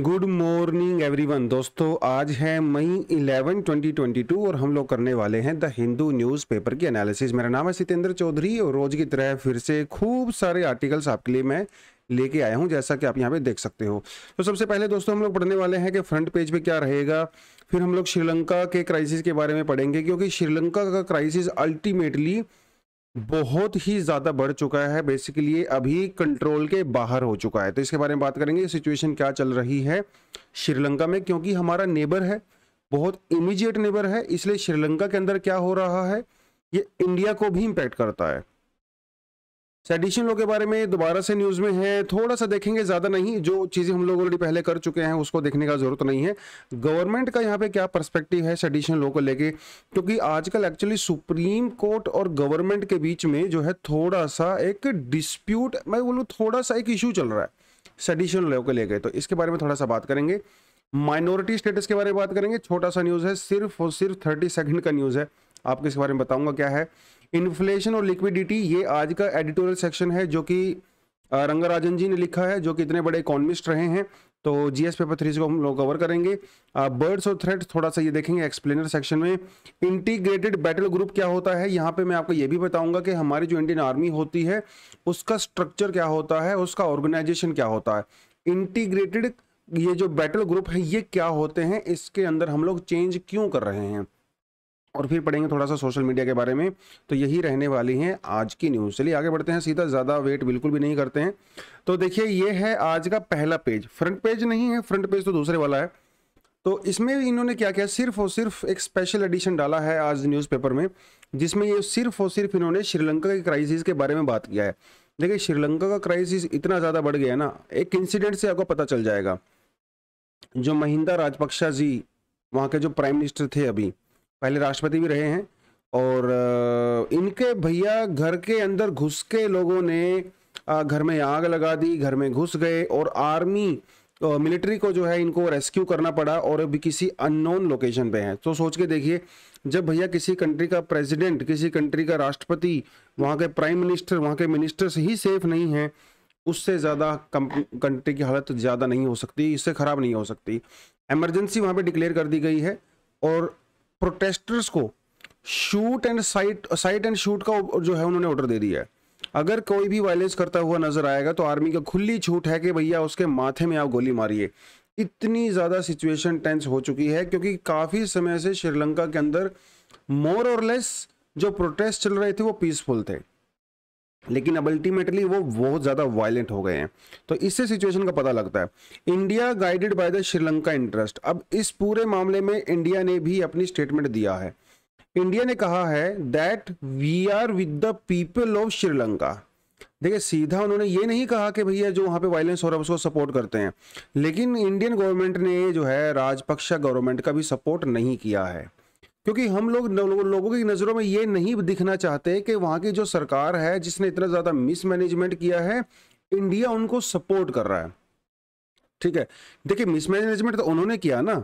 Good morning everyone दोस्तों आज है मई 11 2022 और हम लोग करने वाले हैं द हिंदू न्यूज़पेपर की एनालिसिस मेरा नाम है सितेंद्र चौधरी और रोज़ की तरह फिर से खूब सारे आर्टिकल्स आपके लिए मैं लेके आया हूं जैसा कि आप यहां पे देख सकते हो तो सबसे पहले दोस्तों हम लोग पढ़ने वाले हैं कि फ्रंट पेज पे क्या रहेगा फिर हम लोग श्रीलंका के क्राइसिस के बारे में पढ़ेंगे क्योंकि श्रीलंका का क्राइसिस अल्टीमेटली बहुत ही ज़्यादा बढ़ चुका है बेसिकली अभी कंट्रोल के बाहर हो चुका है तो इसके बारे में बात करेंगे सिचुएशन क्या चल रही है श्रीलंका में क्योंकि हमारा नेबर है बहुत इमीजिएट नेबर है इसलिए श्रीलंका के अंदर क्या हो रहा है ये इंडिया को भी इम्पैक्ट करता है सेडिशन लॉ के बारे में दोबारा से न्यूज़ में है थोड़ा सा देखेंगे ज़्यादा नहीं जो चीज़ें हम लोग ऑलरेडी पहले कर चुके हैं उसको देखने का ज़रूरत नहीं है गवर्नमेंट का यहाँ पे क्या पर्सपेक्टिव है सेडिशन लॉ को लेके क्योंकि आजकल एक्चुअली सुप्रीम कोर्ट और गवर्नमेंट के बीच में जो है थोड़ा सा एक डिस्प्यूट मैं बोलूँ थोड़ा सा एक इशू चल रहा है सेडिशन लॉ को लेके तो इसके बारे में थोड़ा सा बात करेंगे माइनॉरिटी स्टेटस के बारे में बात करेंगे छोटा सा न्यूज़ है सिर्फ और सिर्फ थर्टी सेकेंड का न्यूज़ है आपको इसके बारे में बताऊँगा क्या है इन्फ्लेशन और लिक्विडिटी ये आज का एडिटोरियल सेक्शन है जो कि रंगाराजन जी ने लिखा है जो कि इतने बड़े इकोनमिस्ट रहे हैं तो जीएस पेपर थ्री को हम लोग कवर करेंगे बर्ड्स और थ्रेट थोड़ा सा ये देखेंगे एक्सप्लेनर सेक्शन में इंटीग्रेटेड बैटल ग्रुप क्या होता है यहाँ पे मैं आपको ये भी बताऊंगा कि हमारी जो इंडियन आर्मी होती है उसका स्ट्रक्चर क्या होता है उसका ऑर्गेनाइजेशन क्या होता है इंटीग्रेटेड ये जो बैटल ग्रुप है ये क्या होते हैं इसके अंदर हम लोग चेंज क्यों कर रहे हैं और फिर पढ़ेंगे थोड़ा सा सोशल मीडिया के बारे में तो यही रहने वाली हैं आज की न्यूज़ चलिए आगे बढ़ते हैं सीधा ज़्यादा वेट बिल्कुल भी नहीं करते हैं तो देखिए ये है आज का पहला पेज फ्रंट पेज नहीं है फ्रंट पेज तो दूसरे वाला है तो इसमें इन्होंने क्या किया सिर्फ और सिर्फ एक स्पेशल एडिशन डाला है आज न्यूज़पेपर में जिसमें ये सिर्फ और सिर्फ इन्होंने श्रीलंका की क्राइसिस के बारे में बात किया है देखिए श्रीलंका का क्राइसिस इतना ज़्यादा बढ़ गया ना एक इंसिडेंट से आपको पता चल जाएगा जो महिंदा राजपक्षा जी वहाँ के जो प्राइम मिनिस्टर थे अभी पहले राष्ट्रपति भी रहे हैं और इनके भैया घर के अंदर घुस के लोगों ने घर में आग लगा दी घर में घुस गए और आर्मी मिलिट्री को जो है इनको रेस्क्यू करना पड़ा और अभी किसी अननोन लोकेशन पे हैं तो सोच के देखिए जब भैया किसी कंट्री का प्रेसिडेंट किसी कंट्री का राष्ट्रपति वहाँ के प्राइम मिनिस्टर वहाँ के मिनिस्टर्स ही सेफ नहीं हैं उससे ज़्यादा कंट्री की हालत ज़्यादा नहीं हो सकती इससे ख़राब नहीं हो सकती एमरजेंसी वहाँ पर डिक्लेयर कर दी गई है और प्रोटेस्टर्स को shoot and sight sight and shoot का जो है उन्होंने ऑर्डर दे दिया है अगर कोई भी वायलेंस करता हुआ नजर आएगा तो आर्मी का खुली छूट है कि भैया उसके माथे में आप गोली मारिए इतनी ज़्यादा सिचुएशन टेंस हो चुकी है क्योंकि काफ़ी समय से श्रीलंका के अंदर मोर और लेस जो प्रोटेस्ट चल रहे थे वो पीसफुल थे लेकिन अब अल्टीमेटली वो बहुत ज़्यादा वायलेंट हो गए हैं तो इससे सिचुएशन का पता लगता है India guided by the Sri Lanka interest अब इस पूरे मामले में इंडिया ने भी अपनी स्टेटमेंट दिया है इंडिया ने कहा है that we are with the people of Sri Lanka देखिए सीधा उन्होंने ये नहीं कहा कि भैया जो वहाँ पे वायलेंस हो रहा है उसको सपोर्ट करते हैं लेकिन इंडियन गवर्नमेंट ने जो है राजपक्षा गवर्नमेंट का भी सपोर्ट नहीं किया है क्योंकि हम लोग लोगों लोगों की नज़रों में ये नहीं दिखना चाहते कि वहां की जो सरकार है जिसने इतना ज़्यादा मिसमैनेजमेंट किया है इंडिया उनको सपोर्ट कर रहा है ठीक है देखिए मिसमैनेजमेंट तो उन्होंने किया ना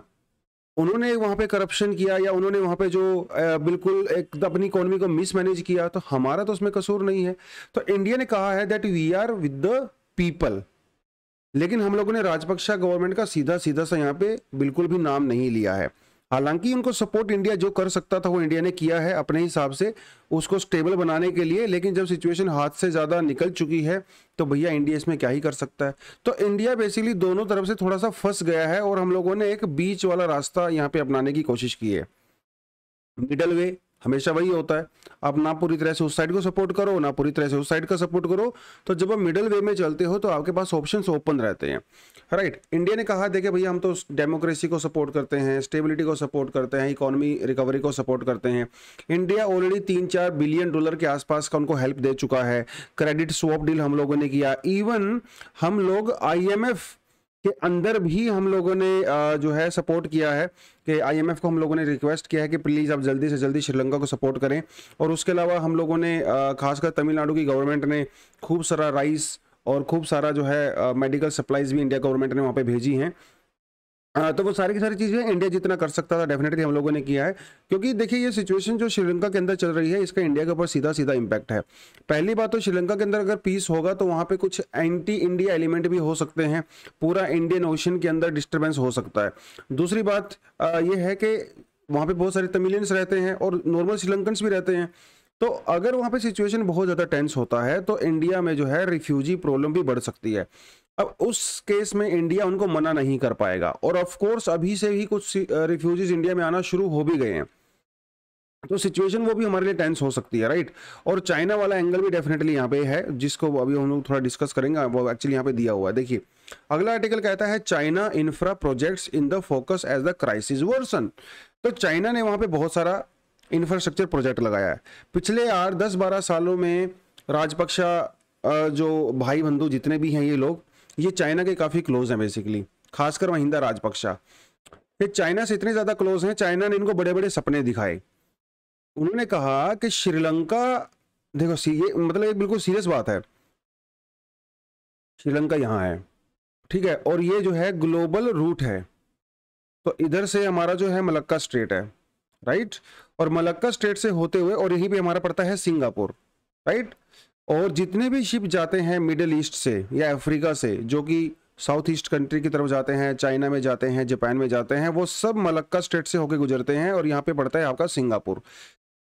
उन्होंने वहां पे करप्शन किया या उन्होंने वहां पे जो बिल्कुल एक अपनी इकोनॉमी को मिसमैनेज किया तो हमारा तो उसमें कसूर नहीं है तो इंडिया ने कहा है that we are with the people लेकिन हम लोगों ने राजपक्षा गवर्नमेंट का सीधा सीधा सा यहाँ पे बिल्कुल भी नाम नहीं लिया है हालांकि उनको सपोर्ट इंडिया जो कर सकता था वो इंडिया ने किया है अपने हिसाब से उसको स्टेबल बनाने के लिए लेकिन जब सिचुएशन हाथ से ज़्यादा निकल चुकी है तो भैया इंडिया इसमें क्या ही कर सकता है तो इंडिया बेसिकली दोनों तरफ से थोड़ा सा फंस गया है और हम लोगों ने एक बीच वाला रास्ता यहाँ पे अपनाने की कोशिश की है मिडल वे हमेशा वही होता है आप ना पूरी तरह से उस साइड को सपोर्ट करो ना पूरी तरह से उस साइड का सपोर्ट करो तो जब आप मिडल वे में चलते हो तो आपके पास ऑप्शन ओपन रहते हैं राइट right. इंडिया ने कहा देखे भैया हम तो डेमोक्रेसी को सपोर्ट करते हैं स्टेबिलिटी को सपोर्ट करते हैं इकोनॉमी रिकवरी को सपोर्ट करते हैं इंडिया ऑलरेडी तीन चार बिलियन डॉलर के आसपास का उनको हेल्प दे चुका है क्रेडिट स्वॉप डील हम लोगों ने किया इवन हम लोग आई के अंदर भी हम लोगों ने जो है सपोर्ट किया है कि आईएमएफ को हम लोगों ने रिक्वेस्ट किया है कि प्लीज़ आप जल्दी से जल्दी श्रीलंका को सपोर्ट करें और उसके अलावा हम लोगों ने खासकर तमिलनाडु की गवर्नमेंट ने खूब सारा राइस और खूब सारा जो है मेडिकल सप्लाईज भी इंडिया गवर्नमेंट ने वहाँ पर भेजी हैं हाँ, तो वो सारी की सारी चीज़ें इंडिया जितना कर सकता था डेफिनेटली हम लोगों ने किया है क्योंकि देखिए ये सिचुएशन जो श्रीलंका के अंदर चल रही है इसका इंडिया के ऊपर सीधा सीधा इंपैक्ट है पहली बात तो श्रीलंका के अंदर अगर पीस होगा तो वहाँ पे कुछ एंटी इंडिया एलिमेंट भी हो सकते हैं पूरा इंडियन ओशन के अंदर डिस्टर्बेंस हो सकता है दूसरी बात ये है कि वहां पर बहुत सारे तमिलियंस रहते हैं और नॉर्मल श्रीलंकन्स भी रहते हैं तो अगर वहाँ पे सिचुएशन बहुत ज़्यादा टेंस होता है तो इंडिया में जो है रिफ्यूजी प्रॉब्लम भी बढ़ सकती है अब उस केस में इंडिया उनको मना नहीं कर पाएगा और ऑफ कोर्स अभी से ही कुछ रिफ्यूजीज इंडिया में आना शुरू हो भी गए हैं तो सिचुएशन वो भी हमारे लिए टेंस हो सकती है राइट और चाइना वाला एंगल भी डेफिनेटली यहाँ पे है जिसको अभी हम लोग थोड़ा डिस्कस करेंगे वो एक्चुअली यहाँ पे दिया हुआ है देखिए अगला आर्टिकल कहता है China infra projects in the focus as the crisis worsen तो चाइना ने वहाँ पे बहुत सारा इंफ्रास्ट्रक्चर प्रोजेक्ट लगाया है पिछले आठ दस बारह सालों में राजपक्षा जो भाई बंधु जितने भी हैं ये लोग ये चाइना के काफ़ी क्लोज हैं बेसिकली खासकर महिंदा राजपक्षा ये चाइना से इतने ज़्यादा क्लोज हैं चाइना ने इनको बड़े बड़े सपने दिखाए उन्होंने कहा कि श्रीलंका देखो ये मतलब एक बिल्कुल सीरियस बात है श्रीलंका यहाँ है ठीक है और ये जो है ग्लोबल रूट है तो इधर से हमारा जो है मलक्का स्टेट है राइट और मलक्का स्टेट से होते हुए और यहीं पे हमारा पड़ता है सिंगापुर राइट और जितने भी शिप जाते हैं मिडल ईस्ट से या अफ्रीका से जो कि साउथ ईस्ट कंट्री की तरफ जाते हैं चाइना में जाते हैं जापान में जाते हैं वो सब मलक्का स्टेट से होकर गुजरते हैं और यहाँ पे पड़ता है आपका सिंगापुर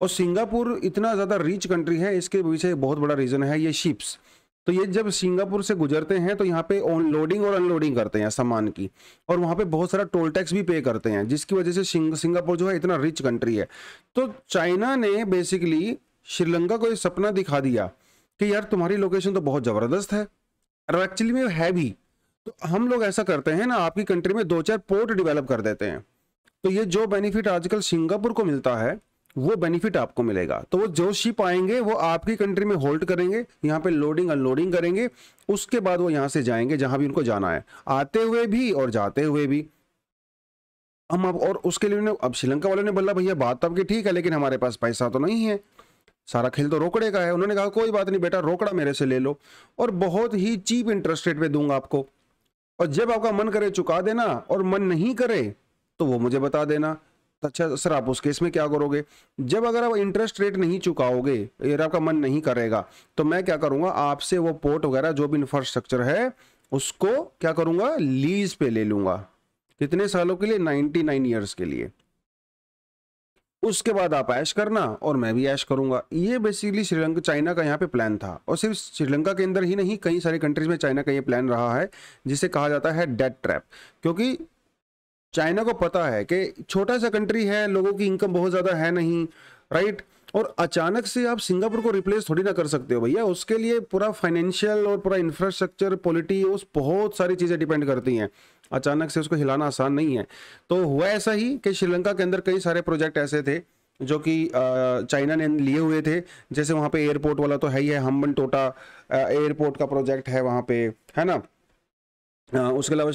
और सिंगापुर इतना ज़्यादा रिच कंट्री है इसके पीछे बहुत बड़ा रीज़न है ये शिप्स तो ये जब सिंगापुर से गुजरते हैं तो यहाँ पे ऑन लोडिंग और अनलोडिंग करते हैं सामान की और वहाँ पे बहुत सारा टोल टैक्स भी पे करते हैं जिसकी वजह से सिंगापुर जो है इतना रिच कंट्री है तो चाइना ने बेसिकली श्रीलंका को ये सपना दिखा दिया कि यार तुम्हारी लोकेशन तो बहुत ज़बरदस्त है और एक्चुअली में है भी तो हम लोग ऐसा करते हैं ना आपकी कंट्री में दो चार पोर्ट डिवेलप कर देते हैं तो ये जो बेनिफिट आजकल सिंगापुर को मिलता है वो बेनिफिट आपको मिलेगा तो वो जो शिप आएंगे वो आपकी कंट्री में होल्ड करेंगे यहाँ पे लोडिंग अनलोडिंग करेंगे उसके बाद वो यहाँ से जाएंगे जहाँ भी उनको जाना है आते हुए भी और जाते हुए भी हम अब और उसके लिए अब श्रीलंका वालों ने बोला भैया बात तो आपकी ठीक है लेकिन हमारे पास पैसा तो नहीं है सारा खेल तो रोकड़े का है उन्होंने कहा कोई बात नहीं बेटा रोकड़ा मेरे से ले लो और बहुत ही चीप इंटरेस्ट रेट पे दूंगा आपको और जब आपका मन करे चुका देना और मन नहीं करे तो वो मुझे बता देना तो अच्छा सर आप उस केस में क्या करोगे जब अगर आप इंटरेस्ट रेट नहीं चुकाओगे अगर आपका मन नहीं करेगा तो मैं क्या करूंगा आपसे वो पोर्ट वगैरह जो भी इंफ्रास्ट्रक्चर है उसको क्या करूंगा लीज पे ले लूंगा कितने सालों के लिए 99 ईयर्स के लिए उसके बाद आप ऐश करना और मैं भी ऐश करूंगा ये बेसिकली श्रीलंका चाइना का यहाँ पे प्लान था और सिर्फ श्रीलंका के अंदर ही नहीं कई सारी कंट्रीज में चाइना का ये प्लान रहा है जिसे कहा जाता है डेट ट्रैप क्योंकि चाइना को पता है कि छोटा सा कंट्री है लोगों की इनकम बहुत ज़्यादा है नहीं राइट और अचानक से आप सिंगापुर को रिप्लेस थोड़ी ना कर सकते हो भैया उसके लिए पूरा फाइनेंशियल और पूरा इंफ्रास्ट्रक्चर पॉलिटी उस बहुत सारी चीज़ें डिपेंड करती हैं अचानक से उसको हिलाना आसान नहीं है तो हुआ ऐसा ही कि श्रीलंका के अंदर कई सारे प्रोजेक्ट ऐसे थे जो कि चाइना ने लिए हुए थे जैसे वहाँ पे एयरपोर्ट वाला तो है ही है हम्बन टोटा एयरपोर्ट का प्रोजेक्ट है वहाँ पे है ना उसके अलावा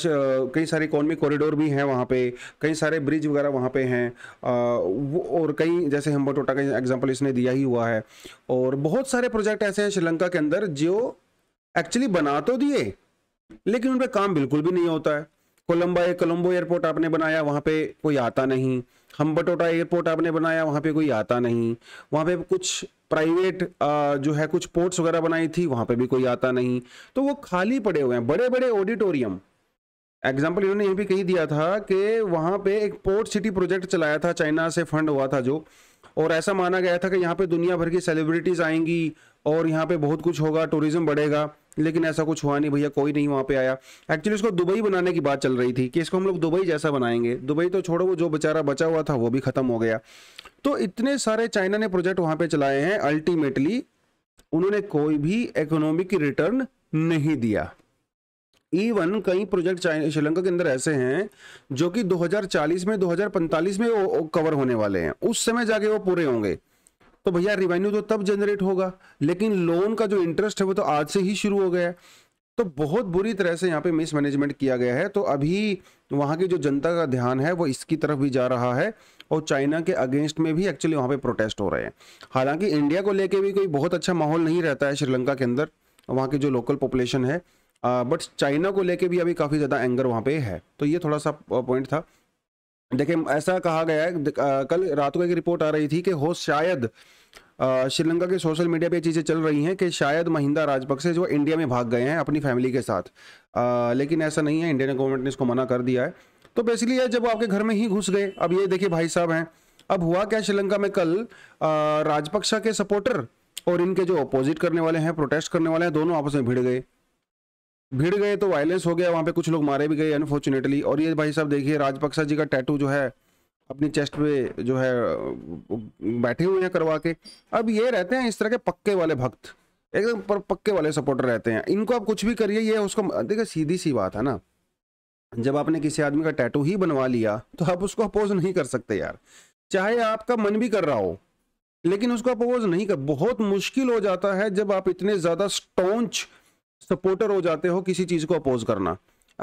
कई सारे इकोनॉमिक कॉरिडोर भी हैं वहाँ पे कई सारे ब्रिज वगैरह वहाँ पे हैं वो और कई जैसे हम्बन टोटा का एग्जाम्पल इसने दिया ही हुआ है और बहुत सारे प्रोजेक्ट ऐसे हैं श्रीलंका के अंदर जो एक्चुअली बना तो दिए लेकिन उन पर काम बिल्कुल भी नहीं होता है कोलम्बा या कोलम्बो एयरपोर्ट आपने बनाया वहाँ पे कोई आता नहीं हम बटोटा एयरपोर्ट आपने बनाया वहाँ पे कोई आता नहीं वहाँ पे कुछ प्राइवेट जो है कुछ पोर्ट्स वगैरह बनाई थी वहाँ पे भी कोई आता नहीं तो वो खाली पड़े हुए हैं बड़े बड़े ऑडिटोरियम एग्जाम्पल इन्होंने ये भी कही दिया था कि वहाँ पे एक पोर्ट सिटी प्रोजेक्ट चलाया था चाइना से फंड हुआ था जो और ऐसा माना गया था कि यहाँ पे दुनिया भर की सेलिब्रिटीज़ आएंगी और यहाँ पे बहुत कुछ होगा टूरिज्म बढ़ेगा लेकिन ऐसा कुछ हुआ नहीं भैया कोई नहीं वहाँ पे आया एक्चुअली उसको दुबई बनाने की बात चल रही थी कि इसको हम लोग दुबई जैसा बनाएंगे दुबई तो छोड़ो वो जो बेचारा बचा हुआ था वो भी ख़त्म हो गया तो इतने सारे चाइना ने प्रोजेक्ट वहाँ पे चलाए हैं अल्टीमेटली उन्होंने कोई भी इकोनॉमिक रिटर्न नहीं दिया इवन कई प्रोजेक्ट श्रीलंका के अंदर ऐसे हैं जो कि 2040 में 2045 में वो कवर होने वाले हैं उस समय जाके वो पूरे होंगे तो भैया रिवेन्यू तो तब जनरेट होगा लेकिन लोन का जो इंटरेस्ट है वो तो आज से ही शुरू हो गया है तो बहुत बुरी तरह से यहाँ पे मिसमैनेजमेंट किया गया है तो अभी वहाँ की जो जनता का ध्यान है वो इसकी तरफ भी जा रहा है और चाइना के अगेंस्ट में भी एक्चुअली वहाँ पे प्रोटेस्ट हो रहे हैं हालांकि इंडिया को लेके भी कोई बहुत अच्छा माहौल नहीं रहता है श्रीलंका के अंदर वहाँ की जो लोकल पॉपुलेशन है बट चाइना को लेके भी अभी काफ़ी ज़्यादा एंगर वहाँ पे है तो ये थोड़ा सा पॉइंट था देखिए ऐसा कहा गया है कल रात को एक रिपोर्ट आ रही थी कि हो शायद श्रीलंका के सोशल मीडिया पे चीज़ें चल रही हैं कि शायद महिंदा राजपक्षे जो इंडिया में भाग गए हैं अपनी फैमिली के साथ आ, लेकिन ऐसा नहीं है इंडियन गवर्नमेंट ने इसको मना कर दिया है तो बेसिकली जब आपके घर में ही घुस गए अब ये देखिए भाई साहब हैं अब हुआ क्या श्रीलंका में कल राजपक्षा के सपोर्टर और इनके जो अपोजिट करने वाले हैं प्रोटेस्ट करने वाले हैं दोनों आपस में भिड़ गए भिड़ गए तो वायलेंस हो गया वहाँ पे कुछ लोग मारे भी गए अनफॉर्चुनेटली और ये भाई साहब देखिए राजपक्सा जी का टैटू जो है अपनी चेस्ट पे जो है बैठे हुए हैं करवा के अब ये रहते हैं इस तरह के पक्के वाले भक्त एकदम पर पक्के वाले सपोर्टर रहते हैं इनको आप कुछ भी करिए ये उसको देखिए सीधी सी बात है ना जब आपने किसी आदमी का टैटू ही बनवा लिया तो आप उसको अपोज नहीं कर सकते यार चाहे आपका मन भी कर रहा हो लेकिन उसको अपोज नहीं कर बहुत मुश्किल हो जाता है जब आप इतने ज़्यादा स्टोंच सपोर्टर हो जाते हो किसी चीज़ को अपोज करना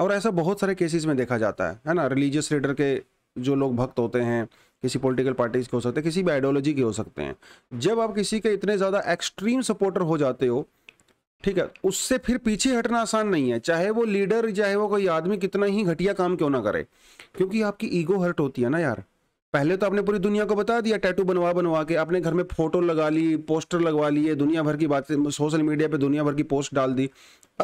और ऐसा बहुत सारे केसेस में देखा जाता है है ना रिलीजियस लीडर के जो लोग भक्त होते हैं किसी पॉलिटिकल पार्टीज के हो सकते हैं किसी भी आइडियोलॉजी के हो सकते हैं जब आप किसी के इतने ज़्यादा एक्सट्रीम सपोर्टर हो जाते हो ठीक है उससे फिर पीछे हटना आसान नहीं है चाहे वो लीडर चाहे वो कोई आदमी कितना ही घटिया काम क्यों ना करे क्योंकि आपकी ईगो हर्ट होती है ना यार पहले तो आपने पूरी दुनिया को बता दिया टैटू बनवा बनवा के अपने घर में फोटो लगा ली पोस्टर लगवा लिए दुनिया भर की बातें सोशल मीडिया पे दुनिया भर की पोस्ट डाल दी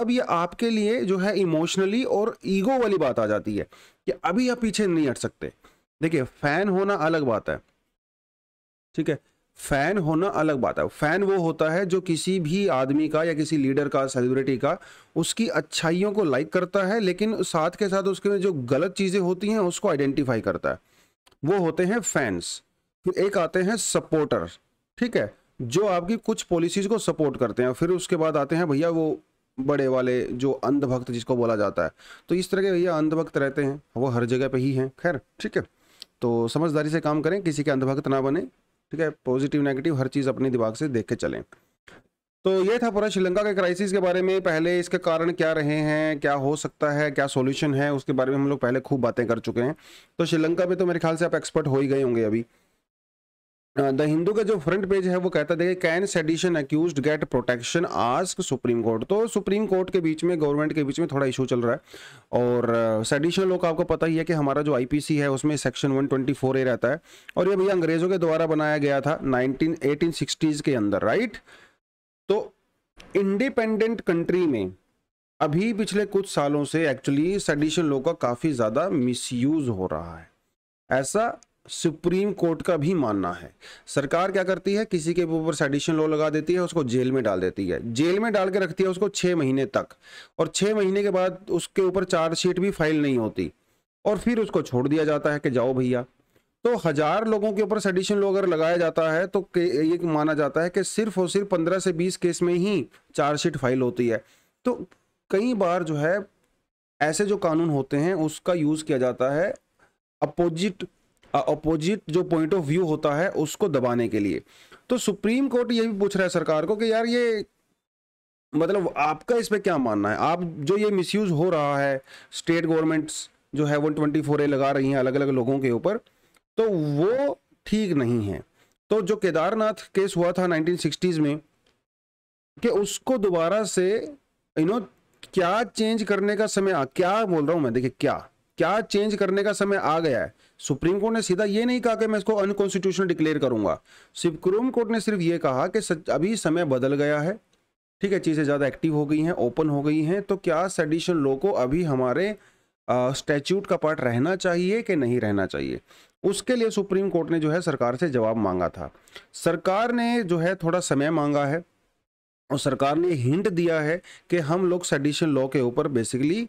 अब ये आपके लिए जो है इमोशनली और ईगो वाली बात आ जाती है कि अभी आप पीछे नहीं हट सकते देखिए फैन होना अलग बात है ठीक है फैन होना अलग बात है फैन वो होता है जो किसी भी आदमी का या किसी लीडर का सेलिब्रिटी का उसकी अच्छाइयों को लाइक करता है लेकिन साथ के साथ उसके में जो गलत चीज़ें होती हैं उसको आइडेंटिफाई करता है वो होते हैं फैंस फिर एक आते हैं सपोर्टर ठीक है जो आपकी कुछ पॉलिसीज को सपोर्ट करते हैं फिर उसके बाद आते हैं भैया वो बड़े वाले जो अंधभक्त जिसको बोला जाता है तो इस तरह के भैया अंधभक्त रहते हैं वो हर जगह पे ही हैं खैर ठीक है तो समझदारी से काम करें किसी के अंधभक्त ना बने ठीक है पॉजिटिव नेगेटिव हर चीज़ अपने दिमाग से देख के चलें तो ये था पूरा श्रीलंका के क्राइसिस के बारे में पहले इसके कारण क्या रहे हैं क्या हो सकता है क्या सॉल्यूशन है उसके बारे में हम लोग पहले खूब बातें कर चुके हैं तो श्रीलंका में तो मेरे ख्याल से आप एक्सपर्ट हो ही गए होंगे अभी द हिंदू का जो फ्रंट पेज है वो कहता देखिए can sedition accused get protection ask supreme court तो सुप्रीम कोर्ट के बीच में गवर्नमेंट के बीच में थोड़ा इशू चल रहा है और सेडिशन लोग आपको पता ही है कि हमारा जो आईपीसी है उसमें सेक्शन 124 ए रहता है और ये भैया अंग्रेजों के द्वारा बनाया गया था नाइनटीन एटीन के अंदर राइट right? तो इंडिपेंडेंट कंट्री में अभी पिछले कुछ सालों से एक्चुअली सडिशन लॉ का काफ़ी ज़्यादा मिसयूज हो रहा है ऐसा सुप्रीम कोर्ट का भी मानना है सरकार क्या करती है किसी के ऊपर सेडिशन लॉ लगा देती है उसको जेल में डाल देती है जेल में डाल के रखती है उसको छः महीने तक और छः महीने के बाद उसके ऊपर चार्जशीट भी फाइल नहीं होती और फिर उसको छोड़ दिया जाता है कि जाओ भैया तो हजार लोगों के ऊपर सेडिशन लो अगर लगाया जाता है तो ये माना जाता है कि सिर्फ और सिर्फ पंद्रह से बीस केस में ही चार्जशीट फाइल होती है तो कई बार जो है ऐसे जो कानून होते हैं उसका यूज़ किया जाता है अपोजिट अपोजिट जो पॉइंट ऑफ व्यू होता है उसको दबाने के लिए तो सुप्रीम कोर्ट ये भी पूछ रहा है सरकार को कि यार ये मतलब आपका इस पर क्या मानना है आप जो ये मिसयूज हो रहा है स्टेट गवर्नमेंट्स जो है वो ट्वेंटी फोर ए लगा रही हैं अलग अलग लोगों के ऊपर तो वो ठीक नहीं है तो जो केदारनाथ केस हुआ था 1960s में कि उसको दोबारा से यू नो क्या चेंज करने का समय आ क्या बोल रहा हूं मैं देखिए क्या क्या चेंज करने का समय आ गया है सुप्रीम कोर्ट ने सीधा ये नहीं कहा कि मैं इसको अनकॉन्स्टिट्यूशनल डिक्लेयर करूंगा सुप्रीम कोर्ट ने सिर्फ ये कहा कि अभी समय बदल गया है ठीक है चीज़ें ज़्यादा एक्टिव हो गई हैं ओपन हो गई हैं तो क्या सेडिशन लो को अभी हमारे स्टैच्यूट का पार्ट रहना चाहिए कि नहीं रहना चाहिए उसके लिए सुप्रीम कोर्ट ने जो है सरकार से जवाब मांगा था सरकार ने जो है थोड़ा समय मांगा है और सरकार ने हिंट दिया है कि हम लोग सेडिशन लॉ के ऊपर बेसिकली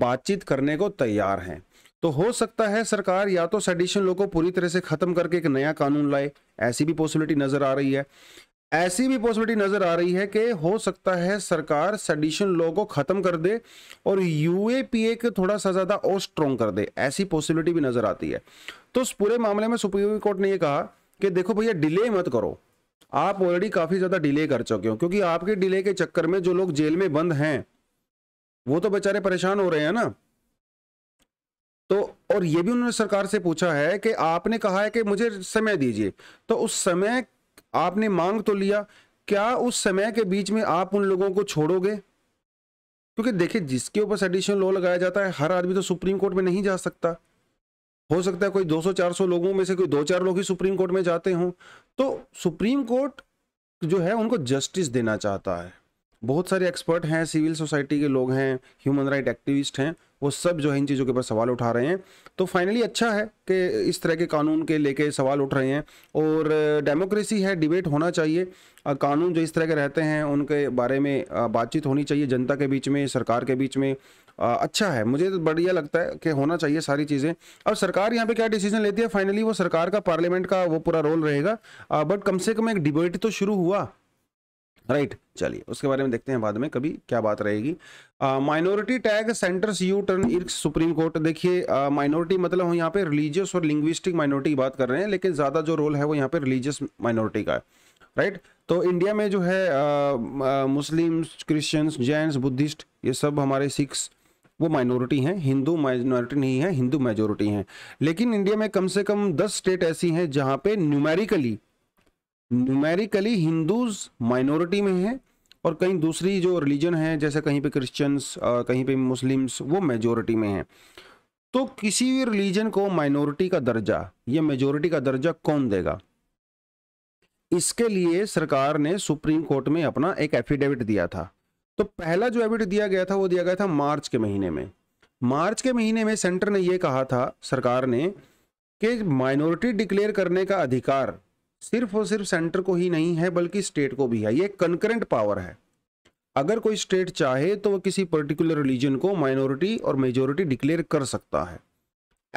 बातचीत करने को तैयार हैं तो हो सकता है सरकार या तो सेडिशन लॉ को पूरी तरह से ख़त्म करके एक नया कानून लाए ऐसी भी पॉसिबिलिटी नज़र आ रही है ऐसी भी पॉसिबिलिटी नज़र आ रही है कि हो सकता है सरकार सडिशन लॉ को ख़त्म कर दे और यूएपीए को थोड़ा सा ज़्यादा और स्ट्रॉन्ग कर दे ऐसी पॉसिबिलिटी भी नज़र आती है तो उस पूरे मामले में सुप्रीम कोर्ट ने यह कहा कि देखो भैया डिले मत करो आप ऑलरेडी काफ़ी ज़्यादा डिले कर चुके हो क्योंकि आपके डिले के चक्कर में जो लोग जेल में बंद हैं वो तो बेचारे परेशान हो रहे हैं ना तो और ये भी उन्होंने सरकार से पूछा है कि आपने कहा है कि मुझे समय दीजिए तो उस समय आपने मांग तो लिया क्या उस समय के बीच में आप उन लोगों को छोड़ोगे क्योंकि देखिए जिसके ऊपर सेडिशन लॉ लगाया जाता है हर आदमी तो सुप्रीम कोर्ट में नहीं जा सकता हो सकता है कोई 200-400 लोगों में से कोई दो चार लोग ही सुप्रीम कोर्ट में जाते हों तो सुप्रीम कोर्ट जो है उनको जस्टिस देना चाहता है बहुत सारे एक्सपर्ट हैं सिविल सोसाइटी के लोग हैं ह्यूमन राइट एक्टिविस्ट हैं वो सब जो है इन चीज़ों के ऊपर सवाल उठा रहे हैं तो फाइनली अच्छा है कि इस तरह के कानून के लेके सवाल उठ रहे हैं और डेमोक्रेसी है डिबेट होना चाहिए कानून जो इस तरह के रहते हैं उनके बारे में बातचीत होनी चाहिए जनता के बीच में सरकार के बीच में अच्छा है मुझे तो बढ़िया लगता है कि होना चाहिए सारी चीज़ें अब सरकार यहाँ पे क्या डिसीजन लेती है फाइनली वो सरकार का पार्लियामेंट का वो पूरा रोल रहेगा बट कम से कम एक डिबेट तो शुरू हुआ राइट चलिए उसके बारे में देखते हैं बाद में कभी क्या बात रहेगी minority tag centre's U turn irk supreme court देखिए माइनॉरिटी मतलब हम यहाँ पे रिलीजियस और लिंग्विस्टिक माइनॉरिटी की बात कर रहे हैं लेकिन ज़्यादा जो रोल है वो यहाँ पे रिलीजियस माइनॉरिटी का है राइट right? तो इंडिया में जो है मुस्लिम्स क्रिश्चियंस जैन्स बुद्धिस्ट ये सब हमारे सिख्स वो माइनॉरिटी हैं हिंदू माइनॉरिटी नहीं है हिंदू मेजोरिटी हैं लेकिन इंडिया में कम से कम दस स्टेट ऐसी हैं जहाँ पे न्यूमेरिकली न्यूमेरिकली हिंदूज माइनॉरिटी में हैं और कहीं दूसरी जो रिलीजन है जैसे कहीं पे क्रिश्चियंस कहीं पे मुस्लिम्स वो मेजोरिटी में हैं तो किसी भी रिलीजन को माइनॉरिटी का दर्जा या मेजोरिटी का दर्जा कौन देगा इसके लिए सरकार ने सुप्रीम कोर्ट में अपना एक एफिडेविट दिया था तो पहला जो एफिडेविट दिया गया था वो दिया गया था मार्च के महीने में मार्च के महीने में सेंटर ने यह कहा था सरकार ने कि माइनॉरिटी डिक्लेयर करने का अधिकार सिर्फ और सिर्फ सेंटर को ही नहीं है बल्कि स्टेट को भी है ये कंकरेंट पावर है अगर कोई स्टेट चाहे तो वह किसी पर्टिकुलर रिलीजन को माइनॉरिटी और मेजोरिटी डिक्लेयर कर सकता है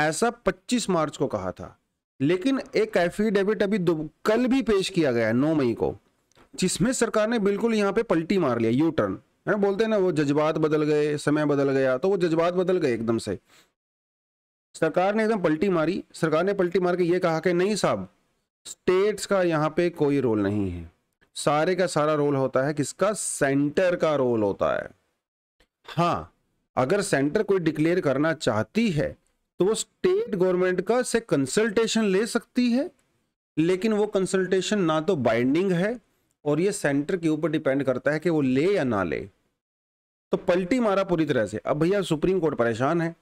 ऐसा 25 मार्च को कहा था लेकिन एक एफिडेविट अभी कल भी पेश किया गया है नौ मई को जिसमें सरकार ने बिल्कुल यहाँ पे पलटी मार लिया यू टर्न है ना बोलते हैं ना वो जज्बात बदल गए समय बदल गया तो वो जज्बात बदल गए एकदम से सरकार ने एकदम पलटी मारी सरकार ने पलटी मार के ये कहा कि नहीं साहब स्टेट्स का यहाँ पे कोई रोल नहीं है सारे का सारा रोल होता है किसका सेंटर का रोल होता है हाँ अगर सेंटर कोई डिक्लेयर करना चाहती है तो वो स्टेट गवर्नमेंट का से कंसल्टेशन ले सकती है लेकिन वो कंसल्टेशन ना तो बाइंडिंग है और ये सेंटर के ऊपर डिपेंड करता है कि वो ले या ना ले तो पलटी मारा पूरी तरह से अब भैया सुप्रीम कोर्ट परेशान है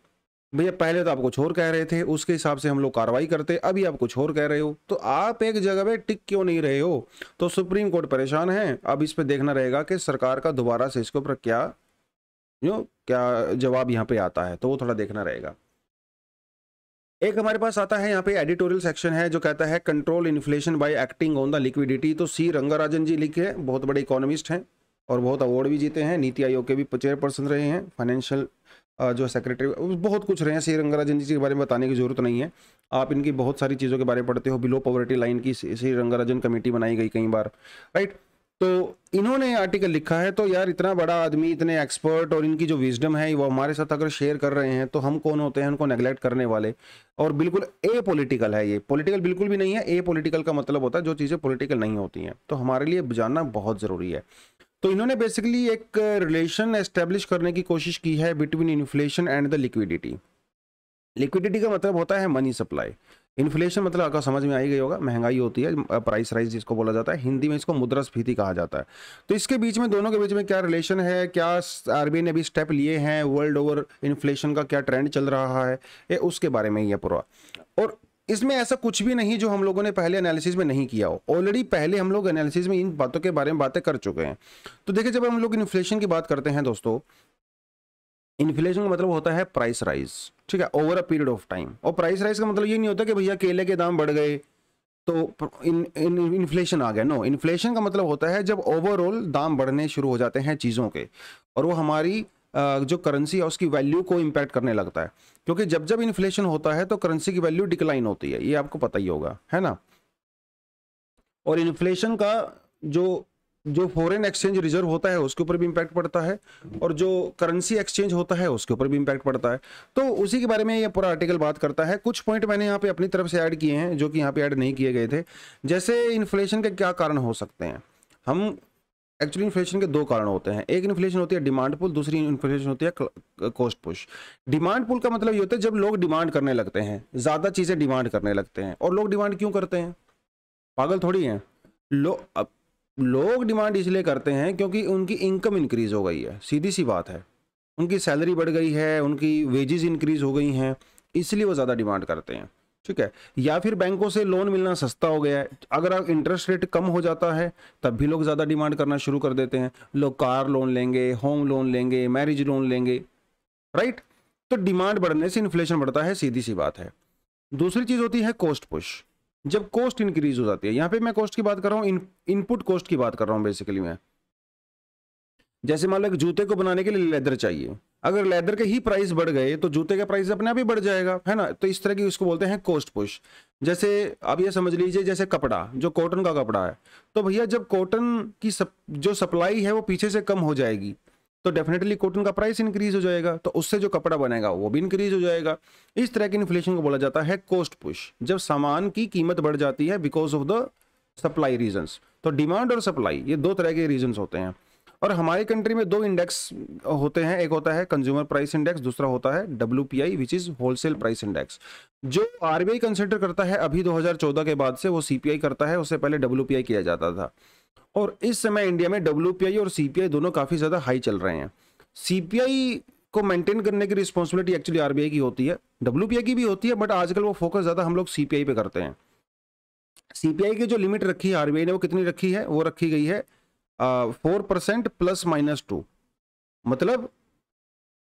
भैया पहले तो आप कुछ और कह रहे थे उसके हिसाब से हम लोग कार्रवाई करते अभी आप कुछ और कह रहे हो तो आप एक जगह पे टिक क्यों नहीं रहे हो तो सुप्रीम कोर्ट परेशान है अब इस पर देखना रहेगा कि सरकार का दोबारा से इसके ऊपर क्या जो क्या जवाब यहाँ पे आता है तो वो थोड़ा देखना रहेगा एक हमारे पास आता है यहाँ पे एडिटोरियल सेक्शन है जो कहता है control inflation by acting on the liquidity तो सी रंगाराजन जी लिखे बहुत बड़े इकोनॉमिस्ट हैं और बहुत अवार्ड भी जीते हैं नीति आयोग के भी चेयरपर्सन रहे हैं फाइनेंशियल जो सेक्रेटरी बहुत कुछ रहे हैं सी रंगाराजन जी के बारे में बताने की ज़रूरत नहीं है आप इनकी बहुत सारी चीज़ों के बारे में पढ़ते हो बिलो पॉवर्टी लाइन की श्री रंगाराजन कमेटी बनाई गई कई बार राइट तो इन्होंने आर्टिकल लिखा है तो यार इतना बड़ा आदमी इतने एक्सपर्ट और इनकी जो विजडम है वो हमारे साथ अगर शेयर कर रहे हैं तो हम कौन होते हैं उनको नेग्लेक्ट करने वाले और बिल्कुल ए पॉलिटिकल है ये पॉलिटिकल बिल्कुल भी नहीं है ए पॉलिटिकल का मतलब होता है जो चीज़ें पॉलिटिकल नहीं होती हैं तो हमारे लिए जानना बहुत ज़रूरी है तो इन्होंने बेसिकली एक रिलेशन uh, एस्टेब्लिश करने की कोशिश की है between inflation and the liquidity liquidity का मतलब होता है मनी सप्लाई इन्फ्लेशन मतलब आपका समझ में आई गई होगा महंगाई होती है प्राइस राइज जिसको बोला जाता है हिंदी में इसको मुद्रास्फीति कहा जाता है तो इसके बीच में दोनों के बीच में क्या रिलेशन है क्या आरबीआई ने अभी स्टेप लिए हैं वर्ल्ड ओवर इन्फ्लेशन का क्या ट्रेंड चल रहा है ये उसके बारे में ही है पूरा और इसमें ऐसा कुछ भी नहीं जो हम लोगों ने पहले एनालिसिस में नहीं किया हो ऑलरेडी पहले हम लोग एनालिसिस में इन बातों के बारे में बातें कर चुके हैं तो देखिए जब हम लोग इन्फ्लेशन की बात करते हैं दोस्तों इन्फ्लेशन का मतलब होता है प्राइस राइज ठीक है over a period of time और प्राइस राइज का मतलब ये नहीं होता कि भैया केले के दाम बढ़ गए तो इन इन्फ्लेशन आ गया नो इन्फ्लेशन का मतलब होता है जब ओवरऑल दाम बढ़ने शुरू हो जाते हैं चीज़ों के और वो हमारी जो करेंसी है उसकी वैल्यू को इम्पैक्ट करने लगता है क्योंकि जब जब इन्फ्लेशन होता है तो करेंसी की वैल्यू डिक्लाइन होती है ये आपको पता ही होगा है ना और इन्फ्लेशन का जो जो फॉरेन एक्सचेंज रिजर्व होता है उसके ऊपर भी इम्पैक्ट पड़ता है और जो करेंसी एक्सचेंज होता है उसके ऊपर भी इम्पैक्ट पड़ता है तो उसी के बारे में ये पूरा आर्टिकल बात करता है कुछ पॉइंट मैंने यहाँ पे अपनी तरफ से ऐड किए हैं जो कि यहाँ पे ऐड नहीं किए गए थे जैसे इन्फ्लेशन के क्या कारण हो सकते हैं हम एक्चुअली इन्फ्लेशन के दो कारण होते हैं एक इन्फ्लेशन होती है डिमांड पुल दूसरी इन्फ्लेशन होती है कॉस्ट पुश डिमांड पुल का मतलब ये होता है जब लोग डिमांड करने लगते हैं ज़्यादा चीज़ें डिमांड करने लगते हैं और लोग डिमांड क्यों करते हैं पागल थोड़ी हैं लो अब लोग डिमांड इसलिए करते हैं क्योंकि उनकी इनकम इंक्रीज़ हो गई है सीधी सी बात है उनकी सैलरी बढ़ गई है उनकी वेजेज इंक्रीज़ हो गई हैं इसलिए वो ज़्यादा डिमांड करते हैं ठीक है या फिर बैंकों से लोन मिलना सस्ता हो गया है अगर इंटरेस्ट रेट कम हो जाता है तब भी लोग ज़्यादा डिमांड करना शुरू कर देते हैं लोग कार लोन लेंगे होम लोन लेंगे मैरिज लोन लेंगे राइट तो डिमांड बढ़ने से इन्फ्लेशन बढ़ता है सीधी सी बात है दूसरी चीज़ होती है कॉस्ट पुश जब कॉस्ट इंक्रीज हो जाती है यहाँ पे मैं कॉस्ट की बात कर रहा हूँ इनपुट कॉस्ट की बात कर रहा हूँ बेसिकली मैं जैसे मान लो जूते को बनाने के लिए लेदर चाहिए अगर लेदर के ही प्राइस बढ़ गए तो जूते का प्राइस अपने आप ही बढ़ जाएगा है ना तो इस तरह की उसको बोलते हैं कोस्ट पुश जैसे अब ये समझ लीजिए जैसे कपड़ा जो कॉटन का कपड़ा है तो भैया जब कॉटन की सप, जो सप्लाई है वो पीछे से कम हो जाएगी तो डेफिनेटली कॉटन का प्राइस इंक्रीज हो जाएगा तो उससे जो कपड़ा बनेगा वो भी इंक्रीज हो जाएगा इस तरह की इन्फ्लेशन को बोला जाता है कोस्ट पुश जब सामान की कीमत बढ़ जाती है because of the supply reason तो डिमांड और सप्लाई ये दो तरह के रीजन होते हैं और हमारे कंट्री में दो इंडेक्स होते हैं एक होता है कंज्यूमर प्राइस इंडेक्स दूसरा होता है W P I which is wholesale price index जो आरबीआई कंसिडर करता है अभी 2014 के बाद से वो सीपीआई करता है उससे पहले डब्ल्यू किया जाता था और इस समय इंडिया में डब्ल्यू और सी दोनों काफ़ी ज़्यादा हाई चल रहे हैं सी को मेंटेन करने की रिस्पॉन्सिबिलिटी एक्चुअली आरबीआई की होती है डब्ल्यू की भी होती है बट आजकल वो फोकस ज़्यादा हम लोग सी पे करते हैं सीपीआई की जो लिमिट रखी है आरबीआई ने वो कितनी रखी है वो रखी गई है four percent plus minus two मतलब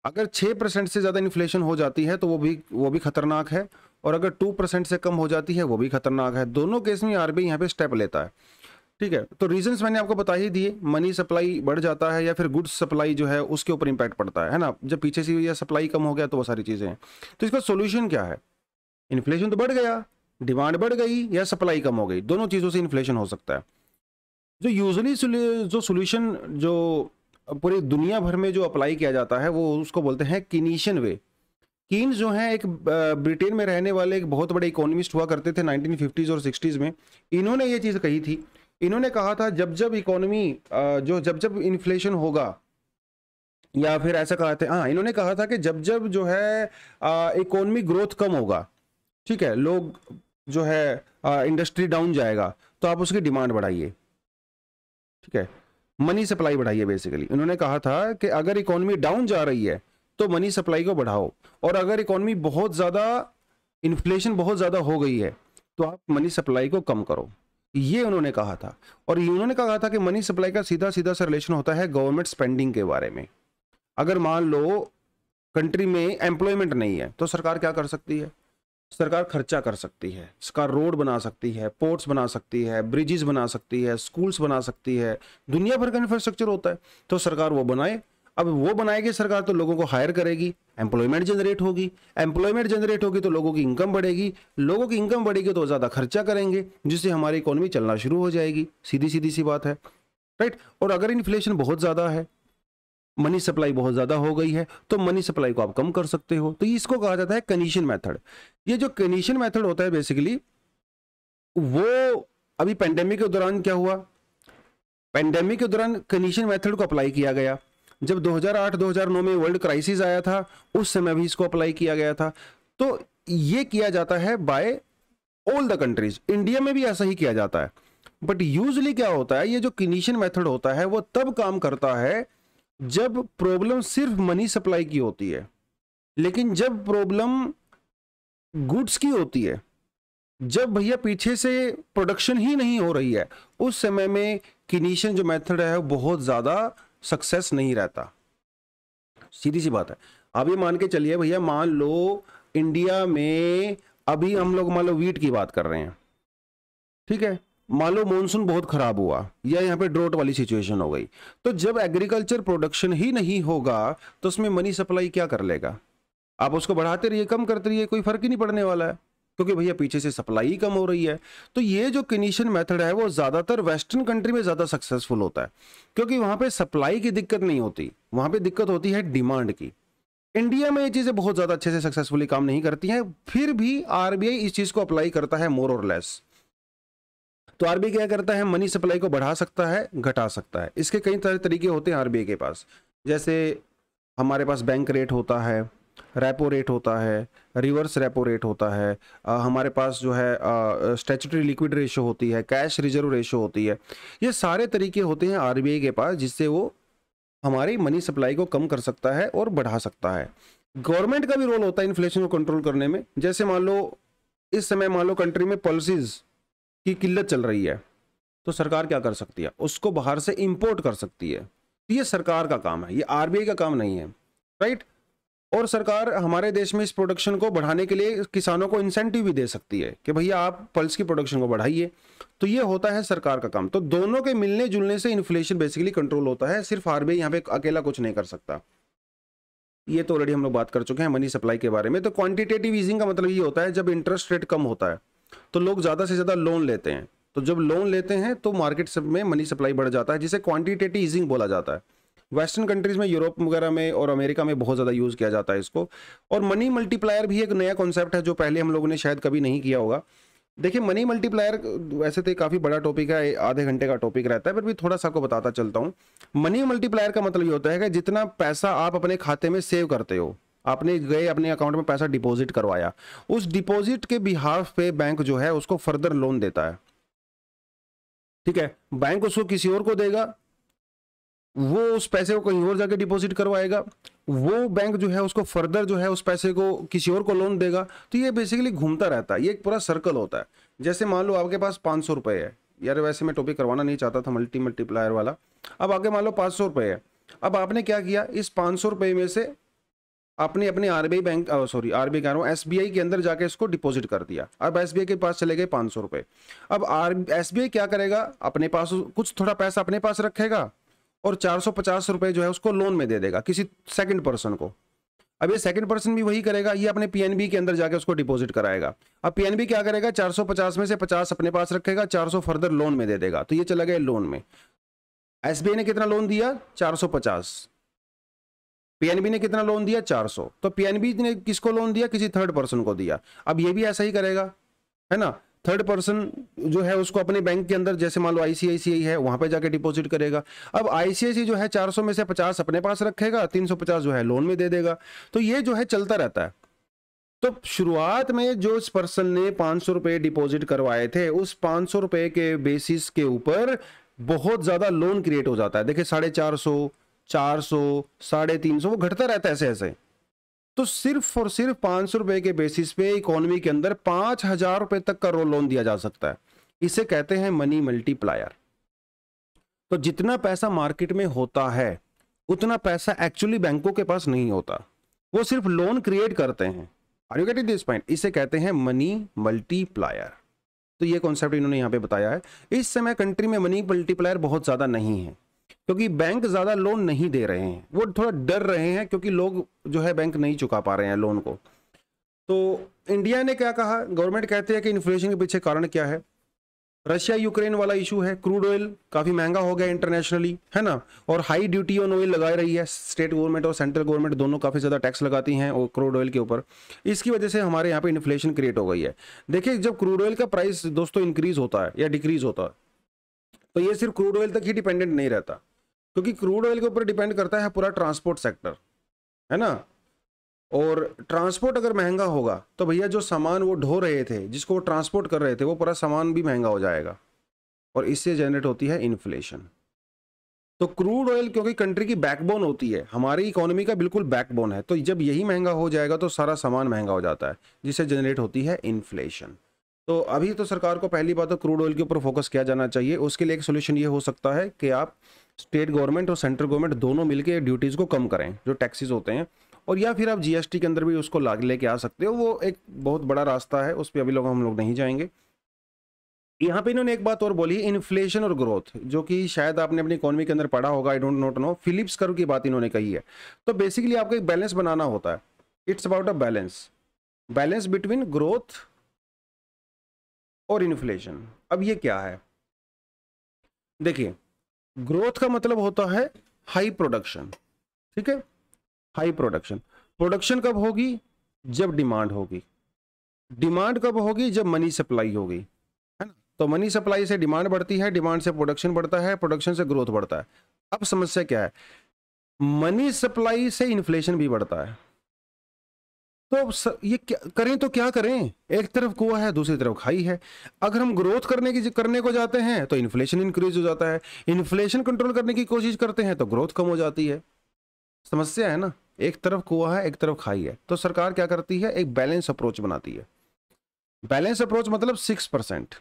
अगर छः परसेंट से ज़्यादा इन्फ्लेशन हो जाती है तो वो भी वो भी खतरनाक है और अगर टू परसेंट से कम हो जाती है वो भी खतरनाक है दोनों केस में आरबीआई यहाँ पर स्टेप लेता है ठीक है तो रीजंस मैंने आपको बता ही दिए मनी सप्लाई बढ़ जाता है या फिर गुड्स सप्लाई जो है उसके ऊपर इंपैक्ट पड़ता है है ना जब पीछे से या सप्लाई कम हो गया तो वो सारी चीज़ें हैं तो इसका सोल्यूशन क्या है इन्फ्लेशन तो बढ़ गया डिमांड बढ़ गई या सप्लाई कम हो गई दोनों चीज़ों से इन्फ्लेशन हो सकता है जो यूजली जो सोल्यूशन जो पूरी दुनिया भर में जो अप्लाई किया जाता है वो उसको बोलते हैं किनीशियन वे कीन जो है एक ब्रिटेन में रहने वाले एक बहुत बड़े इकोनॉमिस्ट हुआ करते थे 1950s और 60s में इन्होंने ये चीज़ कही थी इन्होंने कहा था जब जब इकोनॉमी जो जब जब इन्फ्लेशन होगा या फिर ऐसा कहा था हाँ इन्होंने कहा था कि जब जब जो है इकोनॉमी ग्रोथ कम होगा ठीक है लोग जो है इंडस्ट्री डाउन जाएगा तो आप उसकी डिमांड बढ़ाइए ठीक है मनी सप्लाई बढ़ाइए बेसिकली उन्होंने कहा था कि अगर इकोनॉमी डाउन जा रही है तो मनी सप्लाई को बढ़ाओ और अगर इकोनॉमी बहुत ज़्यादा इन्फ्लेशन बहुत ज़्यादा हो गई है तो आप मनी सप्लाई को कम करो ये उन्होंने कहा था और उन्होंने कहा था कि मनी सप्लाई का सीधा सीधा सा रिलेशन होता है गवर्नमेंट स्पेंडिंग के बारे में अगर मान लो कंट्री में एम्प्लॉयमेंट नहीं है तो सरकार क्या कर सकती है सरकार खर्चा कर सकती है सरकार रोड बना सकती है पोर्ट्स बना सकती है ब्रिजेस बना सकती है स्कूल्स बना सकती है दुनिया भर का इंफ्रास्ट्रक्चर होता है तो सरकार वो बनाए अब वो बनाएगी सरकार तो लोगों को हायर करेगी एम्प्लॉयमेंट जनरेट होगी एम्प्लॉयमेंट जनरेट होगी तो लोगों की इनकम बढ़ेगी लोगों की इनकम बढ़ेगी तो ज़्यादा खर्चा करेंगे जिससे हमारी इकोनॉमी चलना शुरू हो जाएगी सीधी सीधी सी बात है राइट और अगर इन्फ्लेशन बहुत ज़्यादा है मनी सप्लाई बहुत ज़्यादा हो गई है तो मनी सप्लाई को आप कम कर सकते हो तो इसको कहा जाता है कनीशन मेथड ये जो कनीशन मेथड होता है बेसिकली वो अभी पेंडेमिक के दौरान क्या हुआ पेंडेमिक के दौरान कनीशन मेथड को अप्लाई किया गया जब 2008-2009 में वर्ल्ड क्राइसिस आया था उस समय भी इसको अप्लाई किया गया था तो ये किया जाता है by all the countries India में भी ऐसा ही किया जाता है बट यूजली क्या होता है ये जो कनीशन मेथड होता है वो तब काम करता है जब प्रॉब्लम सिर्फ मनी सप्लाई की होती है लेकिन जब प्रॉब्लम गुड्स की होती है जब भैया पीछे से प्रोडक्शन ही नहीं हो रही है उस समय में किनीशन जो मेथड है वो बहुत ज़्यादा सक्सेस नहीं रहता सीधी सी बात है आप ये मान के चलिए भैया मान लो इंडिया में अभी हम लोग मान लो वीट की बात कर रहे हैं ठीक है मान लो मानसून बहुत खराब हुआ या यहाँ पे ड्रोट वाली सिचुएशन हो गई तो जब एग्रीकल्चर प्रोडक्शन ही नहीं होगा तो उसमें मनी सप्लाई क्या कर लेगा आप उसको बढ़ाते रहिए कम करते रहिए कोई फर्क ही नहीं पड़ने वाला है क्योंकि भैया पीछे से सप्लाई कम हो रही है तो ये जो किनिशन मेथड है वो ज़्यादातर वेस्टर्न कंट्री में ज़्यादा सक्सेसफुल होता है क्योंकि वहां पे सप्लाई की दिक्कत नहीं होती वहां पे दिक्कत होती है डिमांड की इंडिया में ये चीज़ें बहुत ज़्यादा अच्छे से सक्सेसफुली काम नहीं करती हैं फिर भी आरबीआई इस चीज़ को अप्लाई करता है मोर और लेस तो आरबीआई क्या करता है मनी सप्लाई को बढ़ा सकता है घटा सकता है इसके कई सारे तरीके होते हैं आरबीआई के पास जैसे हमारे पास बैंक रेट होता है रेपो रेट होता है रिवर्स रेपो रेट होता है आ, हमारे पास जो है स्टेचुटरी लिक्विड रेशो होती है कैश रिजर्व रेशो होती है ये सारे तरीके होते हैं आरबीआई के पास जिससे वो हमारी मनी सप्लाई को कम कर सकता है और बढ़ा सकता है गवर्नमेंट का भी रोल होता है इन्फ्लेशन को कंट्रोल करने में जैसे मान लो इस समय मान लो कंट्री में पॉलिसीज़ की किल्लत चल रही है तो सरकार क्या कर सकती है उसको बाहर से इम्पोर्ट कर सकती है तो ये सरकार का काम है ये आरबीआई का काम नहीं है राइट और सरकार हमारे देश में इस प्रोडक्शन को बढ़ाने के लिए किसानों को इंसेंटिव भी दे सकती है कि भैया आप पल्स की प्रोडक्शन को बढ़ाइए तो ये होता है सरकार का काम तो दोनों के मिलने जुलने से इन्फ्लेशन बेसिकली कंट्रोल होता है सिर्फ आरबीआई यहाँ पे अकेला कुछ नहीं कर सकता ये तो ऑलरेडी हम लोग बात कर चुके हैं मनी सप्लाई के बारे में तो क्वांटिटेटिव ईजिंग का मतलब ये होता है जब इंटरेस्ट रेट कम होता है तो लोग ज़्यादा से ज़्यादा लोन लेते हैं तो जब लोन लेते हैं तो मार्केट में मनी सप्लाई बढ़ जाता है जिसे क्वांटिटेटिव ईजिंग बोला जाता है वेस्टर्न कंट्रीज़ में यूरोप वगैरह में और अमेरिका में बहुत ज़्यादा यूज़ किया जाता है इसको और मनी मल्टीप्लायर भी एक नया कॉन्सेप्ट है जो पहले हम लोगों ने शायद कभी नहीं किया होगा देखिए मनी मल्टीप्लायर वैसे तो काफ़ी बड़ा टॉपिक है आधे घंटे का टॉपिक रहता है पर भी थोड़ा सा आपको बताता चलता हूँ मनी मल्टीप्लायर का मतलब ये होता है कि जितना पैसा आप अपने खाते में सेव करते हो आपने गए अपने अकाउंट में पैसा डिपॉजिट करवाया उस डिपॉजिट के बिहाफ पे बैंक जो है उसको फर्दर लोन देता है ठीक है बैंक उसको किसी और को देगा वो उस पैसे को कहीं और जाके डिपॉजिट करवाएगा वो बैंक जो है उसको फर्दर जो है उस पैसे को किसी और को लोन देगा तो ये बेसिकली घूमता रहता है ये एक पूरा सर्कल होता है जैसे मान लो आपके पास पाँच सौ रुपये है यार वैसे मैं टॉपिक करवाना नहीं चाहता था मल्टी मल्टीप्लायर वाला अब आगे मान लो पाँच सौ रुपये है अब आपने क्या किया इस पाँच सौ रुपये में से अपने अपने आरबीआई बैंक सॉरी आरबीआई कह रहा हूँ एसबीआई के अंदर जाके इसको डिपॉजिट कर दिया अब एसबीआई के पास चले गए पाँच सौ रुपये अब आर एसबीआई क्या करेगा अपने पास कुछ थोड़ा पैसा अपने पास रखेगा और चार सौ पचास रुपये जो है उसको लोन में दे देगा किसी सेकंड पर्सन को अब ये सेकंड पर्सन भी वही करेगा ये अपने पीएनबी के अंदर जाके उसको डिपॉजिट कराएगा अब पीएनबी क्या करेगा पचास में से पचास अपने पास रखेगा सौ फर्दर लोन में दे देगा तो ये चला गया लोन में एसबीआई ने कितना लोन दिया चार पीएनबी ने कितना लोन दिया 400 तो पीएनबी ने किसको लोन दिया किसी थर्ड पर्सन को दिया अब ये भी ऐसा ही करेगा है ना थर्ड पर्सन जो है उसको अपने बैंक के अंदर जैसे मान लो आईसीआईसीआई है वहां पे जाके डिपॉजिट करेगा अब आईसीआईसी जो है 400 में से 50 अपने पास रखेगा 350 जो है लोन में दे देगा तो ये जो है चलता रहता है तो शुरुआत में जो इस पर्सन ने पांच सौ रुपए डिपॉजिट करवाए थे उस पांच सौ रुपए के बेसिस के ऊपर बहुत ज़्यादा लोन क्रिएट हो जाता है देखिये साढ़े चार सौ चार सौ साढ़े तीन सौ वो घटता रहता है ऐसे ऐसे तो सिर्फ और सिर्फ पाँच सौ रुपये के बेसिस पे इकोनॉमी के अंदर पाँच हजार रुपये तक का रोल लोन दिया जा सकता है इसे कहते हैं मनी मल्टीप्लायर तो जितना पैसा मार्केट में होता है उतना पैसा एक्चुअली बैंकों के पास नहीं होता वो सिर्फ लोन क्रिएट करते हैं are you getting this point इसे कहते हैं मनी मल्टीप्लायर तो ये कॉन्सेप्ट इन्होंने यहाँ पे बताया है इस समय कंट्री में मनी मल्टीप्लायर बहुत ज़्यादा नहीं है क्योंकि बैंक ज़्यादा लोन नहीं दे रहे हैं वो थोड़ा डर रहे हैं क्योंकि लोग जो है बैंक नहीं चुका पा रहे हैं लोन को तो इंडिया ने क्या कहा गवर्नमेंट कहते हैं कि इन्फ्लेशन के पीछे कारण क्या है रशिया यूक्रेन वाला इशू है क्रूड ऑयल काफ़ी महंगा हो गया इंटरनेशनली है ना और हाई ड्यूटी ऑन ऑयल लगा रही है स्टेट गवर्नमेंट और सेंट्रल गवर्नमेंट दोनों काफ़ी ज़्यादा टैक्स लगाती हैं और क्रूड ऑयल के ऊपर इसकी वजह से हमारे यहाँ पे इन्फ्लेशन क्रिएट हो गई है देखिए जब क्रूड ऑयल का प्राइस दोस्तों इंक्रीज होता है या डिक्रीज होता है तो ये सिर्फ क्रूड ऑयल तक ही डिपेंडेंट नहीं रहता क्योंकि क्रूड ऑयल के ऊपर डिपेंड करता है पूरा ट्रांसपोर्ट सेक्टर है ना और ट्रांसपोर्ट अगर महंगा होगा तो भैया जो सामान वो ढो रहे थे जिसको वो ट्रांसपोर्ट कर रहे थे वो पूरा सामान भी महंगा हो जाएगा और इससे जनरेट होती है इन्फ्लेशन तो क्रूड ऑयल क्योंकि कंट्री की बैकबोन होती है हमारी इकोनॉमी का बिल्कुल बैकबोन है तो जब यही महंगा हो जाएगा तो सारा सामान महंगा हो जाता है जिससे जनरेट होती है इन्फ्लेशन तो अभी तो सरकार को पहली बात तो क्रूड ऑयल के ऊपर फोकस किया जाना चाहिए उसके लिए एक सोल्यूशन ये हो सकता है कि आप स्टेट गवर्नमेंट और सेंट्रल गवर्नमेंट दोनों मिलकर ड्यूटीज़ को कम करें जो टैक्सेस होते हैं और या फिर आप जीएसटी के अंदर भी उसको ला लेके आ सकते हो वो एक बहुत बड़ा रास्ता है उस पर अभी लोग हम लोग नहीं जाएंगे यहाँ पे इन्होंने एक बात और बोली इन्फ्लेशन और ग्रोथ जो कि शायद आपने अपनी इकोनॉमी के अंदर पढ़ा होगा I don't not know Phillips curve की बात इन्होंने कही है तो बेसिकली आपको एक बैलेंस बनाना होता है it's about a balance balance between growth और इन्फ्लेशन अब ये क्या है देखिए ग्रोथ का मतलब होता है हाई प्रोडक्शन ठीक है हाई प्रोडक्शन प्रोडक्शन कब होगी जब डिमांड होगी डिमांड कब होगी जब मनी सप्लाई होगी है ना तो मनी सप्लाई से डिमांड बढ़ती है डिमांड से प्रोडक्शन बढ़ता है प्रोडक्शन से ग्रोथ बढ़ता है अब समस्या क्या है मनी सप्लाई से इन्फ्लेशन भी बढ़ता है तो अब ये करें तो क्या करें एक तरफ कुआ है दूसरी तरफ खाई है अगर हम ग्रोथ करने की करने को जाते हैं तो इन्फ्लेशन इंक्रीज हो जाता है इन्फ्लेशन कंट्रोल करने की कोशिश करते हैं तो ग्रोथ कम हो जाती है समस्या है ना एक तरफ कुआ है एक तरफ खाई है तो सरकार क्या करती है एक बैलेंस अप्रोच बनाती है बैलेंस अप्रोच मतलब सिक्स परसेंट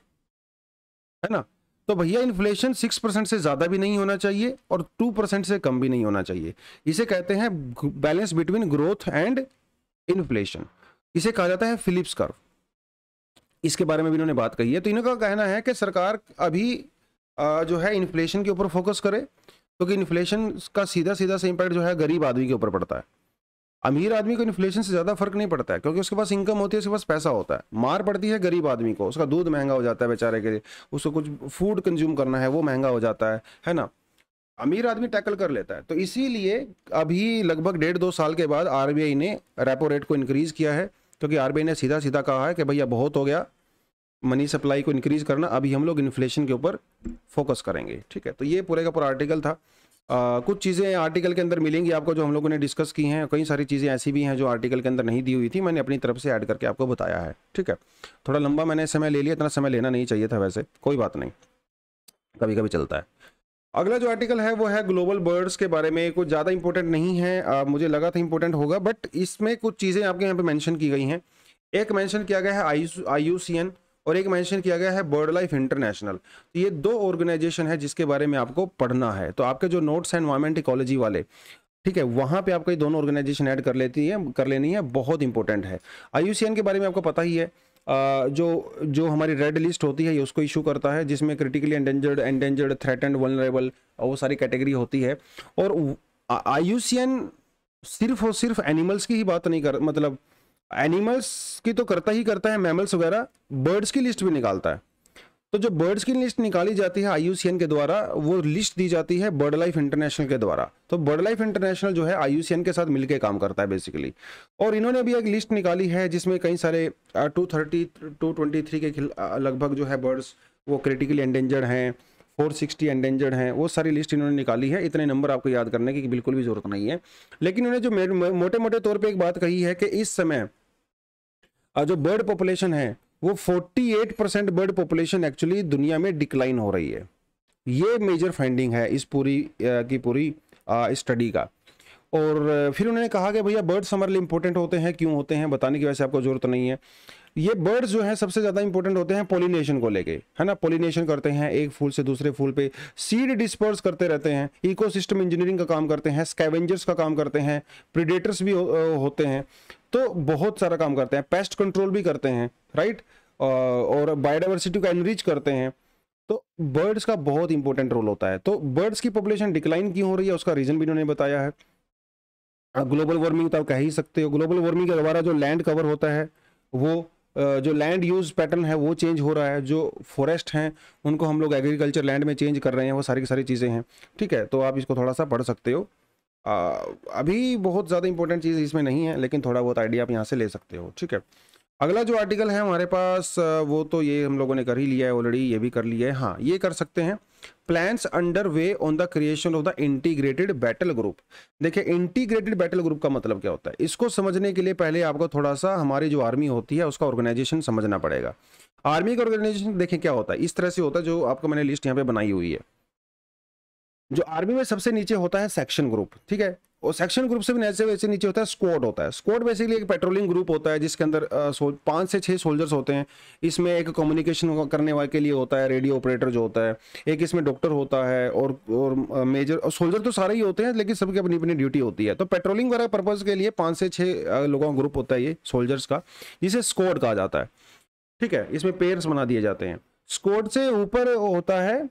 है ना तो भैया इन्फ्लेशन सिक्स परसेंट से ज़्यादा भी नहीं होना चाहिए और टू परसेंट से कम भी नहीं होना चाहिए इसे कहते हैं balance between growth and inflation इसे कहा जाता है फिलिप्स कर्व इसके बारे में भी इन्होंने बात कही है तो इनका कहना है कि सरकार अभी जो है इन्फ्लेशन के ऊपर फोकस करे क्योंकि तो इन्फ्लेशन का सीधा सीधा से इम्पैक्ट जो है गरीब आदमी के ऊपर पड़ता है अमीर आदमी को इन्फ्लेशन से ज़्यादा फर्क नहीं पड़ता है क्योंकि उसके पास इनकम होती है उसके पास पैसा होता है मार पड़ती है गरीब आदमी को उसका दूध महंगा हो जाता है बेचारे के लिए उसको कुछ फूड कंज्यूम करना है वो महंगा हो जाता है है ना अमीर आदमी टैकल कर लेता है तो इसीलिए अभी लगभग डेढ़ दो साल के बाद आरबीआई ने रेपो रेट को इंक्रीज़ किया है क्योंकि आरबीआई ने सीधा सीधा कहा है कि भैया बहुत हो गया मनी सप्लाई को इंक्रीज़ करना अभी हम लोग इन्फ्लेशन के ऊपर फोकस करेंगे ठीक है तो ये पूरे का पूरा आर्टिकल था आ, कुछ चीज़ें आर्टिकल के अंदर मिलेंगी आपको जो हम लोगों ने डिस्कस की हैं कई सारी चीज़ें ऐसी भी हैं जो आर्टिकल के अंदर नहीं दी हुई थी मैंने अपनी तरफ से ऐड करके आपको बताया है ठीक है थोड़ा लंबा मैंने समय ले लिया इतना समय लेना नहीं चाहिए था वैसे कोई बात नहीं कभी कभी चलता है अगला जो आर्टिकल है वो है ग्लोबल बर्ड्स के बारे में कुछ ज़्यादा इंपॉर्टेंट नहीं है आ, मुझे लगा था इंपॉर्टेंट होगा बट इसमें कुछ चीज़ें आपके यहाँ पे मेंशन की गई हैं एक मेंशन किया गया है आई और एक मेंशन किया गया है बर्ड लाइफ इंटरनेशनल तो ये दो ऑर्गेनाइजेशन है जिसके बारे में आपको पढ़ना है तो आपके जो नोट्स हैं इन्वायरमेंट इकोलॉजी वाले ठीक है वहाँ पे आपको ये दोनों ऑर्गेनाइजेशन ऐड कर लेती है कर लेनी है बहुत इंपॉर्टेंट है आई के बारे में आपको पता ही है जो जो हमारी रेड लिस्ट होती है उसको इशू करता है जिसमें critically endangered endangered threatened vulnerable वो सारी कैटेगरी होती है और आई सिर्फ और सिर्फ एनिमल्स की ही बात नहीं कर मतलब एनिमल्स की तो करता ही करता है मैमल्स वगैरह बर्ड्स की लिस्ट भी निकालता है तो जो बर्ड्स की लिस्ट निकाली जाती है आई के द्वारा वो लिस्ट दी जाती है बर्ड लाइफ इंटरनेशनल के द्वारा तो बर्ड लाइफ इंटरनेशनल जो है आई के साथ मिलकर काम करता है बेसिकली और इन्होंने भी एक लिस्ट निकाली है जिसमें कई सारे two thirty two twenty three के लगभग जो है बर्ड्स वो क्रिटिकली एंडेंजर्ड हैं फोर सिक्सटी एंडेंजर्ड हैं वो सारी लिस्ट इन्होंने निकाली है इतने नंबर आपको याद करने की बिल्कुल भी जरूरत नहीं है लेकिन इन्होंने जो मोटे मोटे तौर पर एक बात कही है कि इस समय जो बर्ड पॉपुलेशन है वो 48 परसेंट बर्ड पॉपुलेशन एक्चुअली दुनिया में डिक्लाइन हो रही है ये मेजर फाइंडिंग है इस पूरी की पूरी स्टडी का और फिर उन्होंने कहा कि भैया बर्ड्स हमारे लिए इंपॉर्टेंट होते हैं क्यों होते हैं बताने की वैसे आपको ज़रूरत नहीं है ये बर्ड्स जो हैं सबसे ज़्यादा इंपॉर्टेंट होते हैं पोलिनेशन को लेके है ना पोलिनेशन करते हैं एक फूल से दूसरे फूल पे सीड डिस्पर्स करते रहते हैं इकोसिस्टम इंजीनियरिंग का काम करते हैं स्कैवेंजर्स का काम करते हैं प्रिडेटर्स भी हो, होते हैं तो बहुत सारा काम करते हैं पेस्ट कंट्रोल भी करते हैं राइट और बायोडाइवर्सिटी को एनरीच करते हैं तो बर्ड्स का बहुत इंपॉर्टेंट रोल होता है तो बर्ड्स की पॉपुलेशन डिक्लाइन क्यों हो रही है उसका रीज़न भी इन्होंने बताया है ग्लोबल वार्मिंग तो आप कह ही सकते हो ग्लोबल वार्मिंग के द्वारा जो लैंड कवर होता है वो जो लैंड यूज पैटर्न है वो चेंज हो रहा है जो फॉरेस्ट हैं उनको हम लोग एग्रीकल्चर लैंड में चेंज कर रहे हैं वो सारी की सारी चीज़ें हैं ठीक है तो आप इसको थोड़ा सा पढ़ सकते हो आ, अभी बहुत ज़्यादा इंपॉर्टेंट चीज़ इसमें नहीं है लेकिन थोड़ा बहुत आइडिया आप यहाँ से ले सकते हो ठीक है अगला जो आर्टिकल है हमारे पास वो तो ये हम लोगों ने कर ही लिया है ऑलरेडी ये भी कर लिया है हाँ ये कर सकते हैं plans under way on the creation of the integrated battle group देखिए इंटीग्रेटेड बैटल ग्रुप का मतलब क्या होता है इसको समझने के लिए पहले आपको थोड़ा सा हमारी जो आर्मी होती है उसका ऑर्गेनाइजेशन समझना पड़ेगा आर्मी का ऑर्गेनाइजेशन देखें क्या होता है इस तरह से होता है जो आपको मैंने लिस्ट यहाँ पे बनाई हुई है जो आर्मी में सबसे नीचे होता है सेक्शन ग्रुप ठीक है और सेक्शन ग्रुप से भी ऐसे वैसे नीचे होता है स्क्वाड होता है स्क्वाड बेसिकली एक पेट्रोलिंग ग्रुप होता है जिसके अंदर पाँच से छः सोल्जर्स होते हैं इसमें एक कम्युनिकेशन करने वाले के लिए होता है रेडियो ऑपरेटर जो होता है एक इसमें डॉक्टर होता है और और मेजर और सोल्जर तो सारे ही होते हैं लेकिन सबकी अपनी अपनी ड्यूटी होती है तो पेट्रोलिंग वगैरह पर्पज़ के लिए पाँच से छः लोगों का ग्रुप होता है ये सोल्जर्स का जिसे स्क्वाड कहा जाता है ठीक है इसमें पेयर्स बना दिए जाते हैं स्क्वाड से ऊपर होता है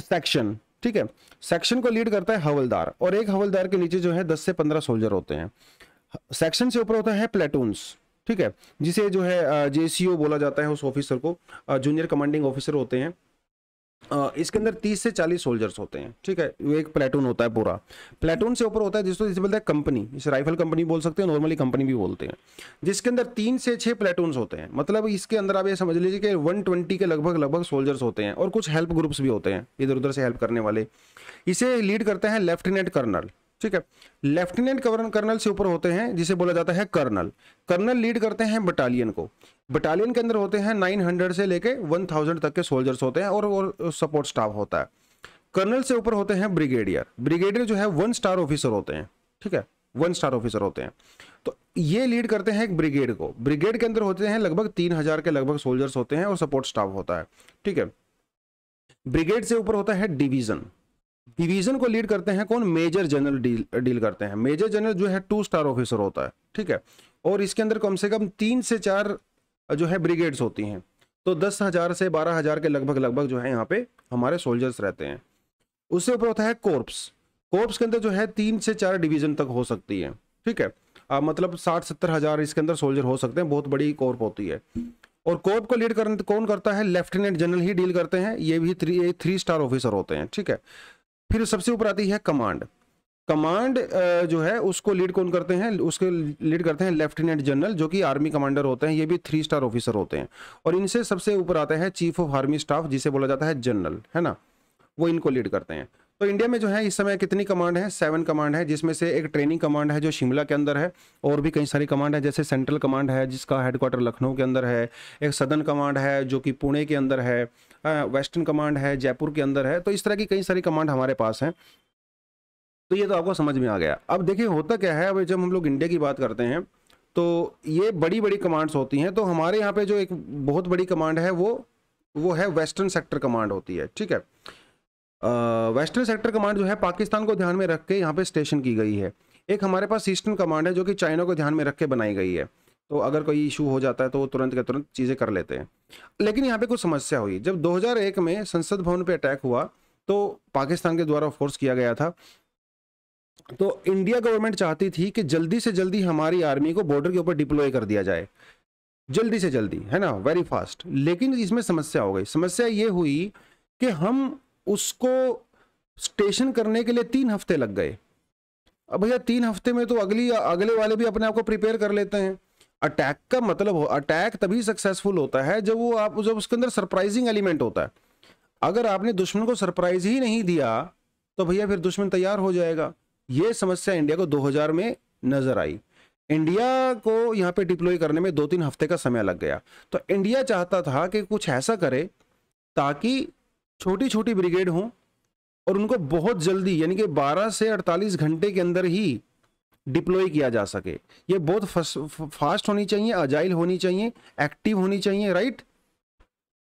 सेक्शन ठीक है सेक्शन को लीड करता है हवलदार और एक हवलदार के नीचे जो है दस से पंद्रह सोल्जर होते हैं सेक्शन से ऊपर होता है प्लेटून्स ठीक है जिसे जो है जेसीओ बोला जाता है उस ऑफिसर को जूनियर कमांडिंग ऑफिसर होते हैं इसके अंदर 30 से 40 सोल्जर्स होते हैं ठीक है वो एक प्लेटून होता है पूरा प्लेटून से ऊपर होता है जिसको जिसे बोलते हैं कंपनी इसे राइफल कंपनी बोल सकते हैं नॉर्मली कंपनी भी बोलते हैं जिसके अंदर तीन से छः प्लेटून्स होते हैं मतलब इसके अंदर आप ये समझ लीजिए कि वन ट्वेंटी के लगभग लगभग सोल्जर्स होते हैं और कुछ हेल्प ग्रुप्स भी होते हैं इधर उधर से हेल्प करने वाले इसे लीड करते हैं लेफ्टिनेंट कर्नल ठीक है लेफ्टिनेंट कर्नल से ऊपर होते हैं जिसे बोला जाता है कर्नल कर्नल लीड करते हैं बटालियन को बटालियन के अंदर होते हैं नाइन हंड्रेड से लेके वन थाउजेंड तक के सोल्जर्स होते हैं और वो सपोर्ट स्टाफ होता है कर्नल से ऊपर होते हैं ब्रिगेडियर ब्रिगेडियर जो है वन स्टार ऑफिसर होते हैं ठीक है वन स्टार ऑफिसर होते हैं तो ये लीड करते हैं एक ब्रिगेड को ब्रिगेड के अंदर होते हैं लगभग तीन हजार के लगभग सोल्जर्स होते हैं और सपोर्ट स्टाफ होता है ठीक है ब्रिगेड से ऊपर होता है डिवीजन डिवीजन को लीड करते हैं कौन मेजर जनरल डील डील करते हैं मेजर जनरल जो है टू स्टार ऑफिसर होता है ठीक है और इसके अंदर कम से कम तीन से चार जो है ब्रिगेड्स होती हैं तो दस हज़ार से बारह हज़ार के लगभग लगभग जो है यहाँ पे हमारे सोल्जर्स रहते हैं उससे ऊपर होता है कोर्प्स कोर्प्स के अंदर जो है तीन से चार डिवीजन तक हो सकती है ठीक है आ, मतलब साठ सत्तर हज़ार इसके अंदर सोल्जर हो सकते हैं बहुत बड़ी कोर्प होती है और कोर्प को लीड करने कौन करता है लेफ्टिनेंट जनरल ही डील करते हैं ये भी थ्री थ्री स्टार ऑफिसर होते हैं ठीक है फिर सबसे ऊपर आती है कमांड कमांड जो है उसको लीड कौन करते हैं उसके लीड करते हैं लेफ्टिनेंट जनरल जो कि आर्मी कमांडर होते हैं ये भी थ्री स्टार ऑफिसर होते हैं और इनसे सबसे ऊपर आते हैं चीफ ऑफ आर्मी स्टाफ जिसे बोला जाता है जनरल है ना वो इनको लीड करते हैं तो इंडिया में जो है इस समय कितनी कमांड है सेवन कमांड है जिसमें से एक ट्रेनिंग कमांड है जो शिमला के अंदर है और भी कई सारी कमांड है जैसे सेंट्रल कमांड है जिसका हेडक्वार्टर लखनऊ के अंदर है एक सदन कमांड है जो कि पुणे के अंदर है वेस्टर्न कमांड है जयपुर के अंदर है तो इस तरह की कई सारी कमांड हमारे पास हैं तो ये तो आपको समझ में आ गया अब देखिए होता क्या है अब जब हम लोग इंडिया की बात करते हैं तो ये बड़ी बड़ी कमांड्स होती हैं तो हमारे यहाँ पे जो एक बहुत बड़ी कमांड है वो वो है वेस्टर्न सेक्टर कमांड होती है ठीक है वेस्टर्न सेक्टर कमांड जो है पाकिस्तान को ध्यान में रख के यहाँ पे स्टेशन की गई है एक हमारे पास ईस्टर्न कमांड है जो कि चाइना को ध्यान में रख के बनाई गई है तो अगर कोई इशू हो जाता है तो वो तुरंत के तुरंत चीज़ें कर लेते हैं लेकिन यहाँ पे कुछ समस्या हुई जब दो में संसद भवन पे अटैक हुआ तो पाकिस्तान के द्वारा फोर्स किया गया था तो इंडिया गवर्नमेंट चाहती थी कि जल्दी से जल्दी हमारी आर्मी को बॉर्डर के ऊपर डिप्लॉय कर दिया जाए जल्दी से जल्दी है ना वेरी फास्ट लेकिन इसमें समस्या हो गई समस्या ये हुई कि हम उसको स्टेशन करने के लिए तीन हफ्ते लग गए अब भैया तीन हफ्ते में तो अगली अगले वाले भी अपने आप को प्रिपेयर कर लेते हैं अटैक का मतलब हो अटैक तभी सक्सेसफुल होता है जब वो आप जब उसके अंदर सरप्राइजिंग एलिमेंट होता है अगर आपने दुश्मन को सरप्राइज ही नहीं दिया तो भैया फिर दुश्मन तैयार हो जाएगा ये समस्या इंडिया को 2000 में नजर आई इंडिया को यहाँ पे डिप्लॉय करने में दो तीन हफ्ते का समय लग गया तो इंडिया चाहता था कि कुछ ऐसा करे ताकि छोटी छोटी ब्रिगेड हों और उनको बहुत जल्दी यानी कि 12 से 48 घंटे के अंदर ही डिप्लॉय किया जा सके ये बहुत फास्ट होनी चाहिए अजाइल होनी चाहिए एक्टिव होनी चाहिए राइट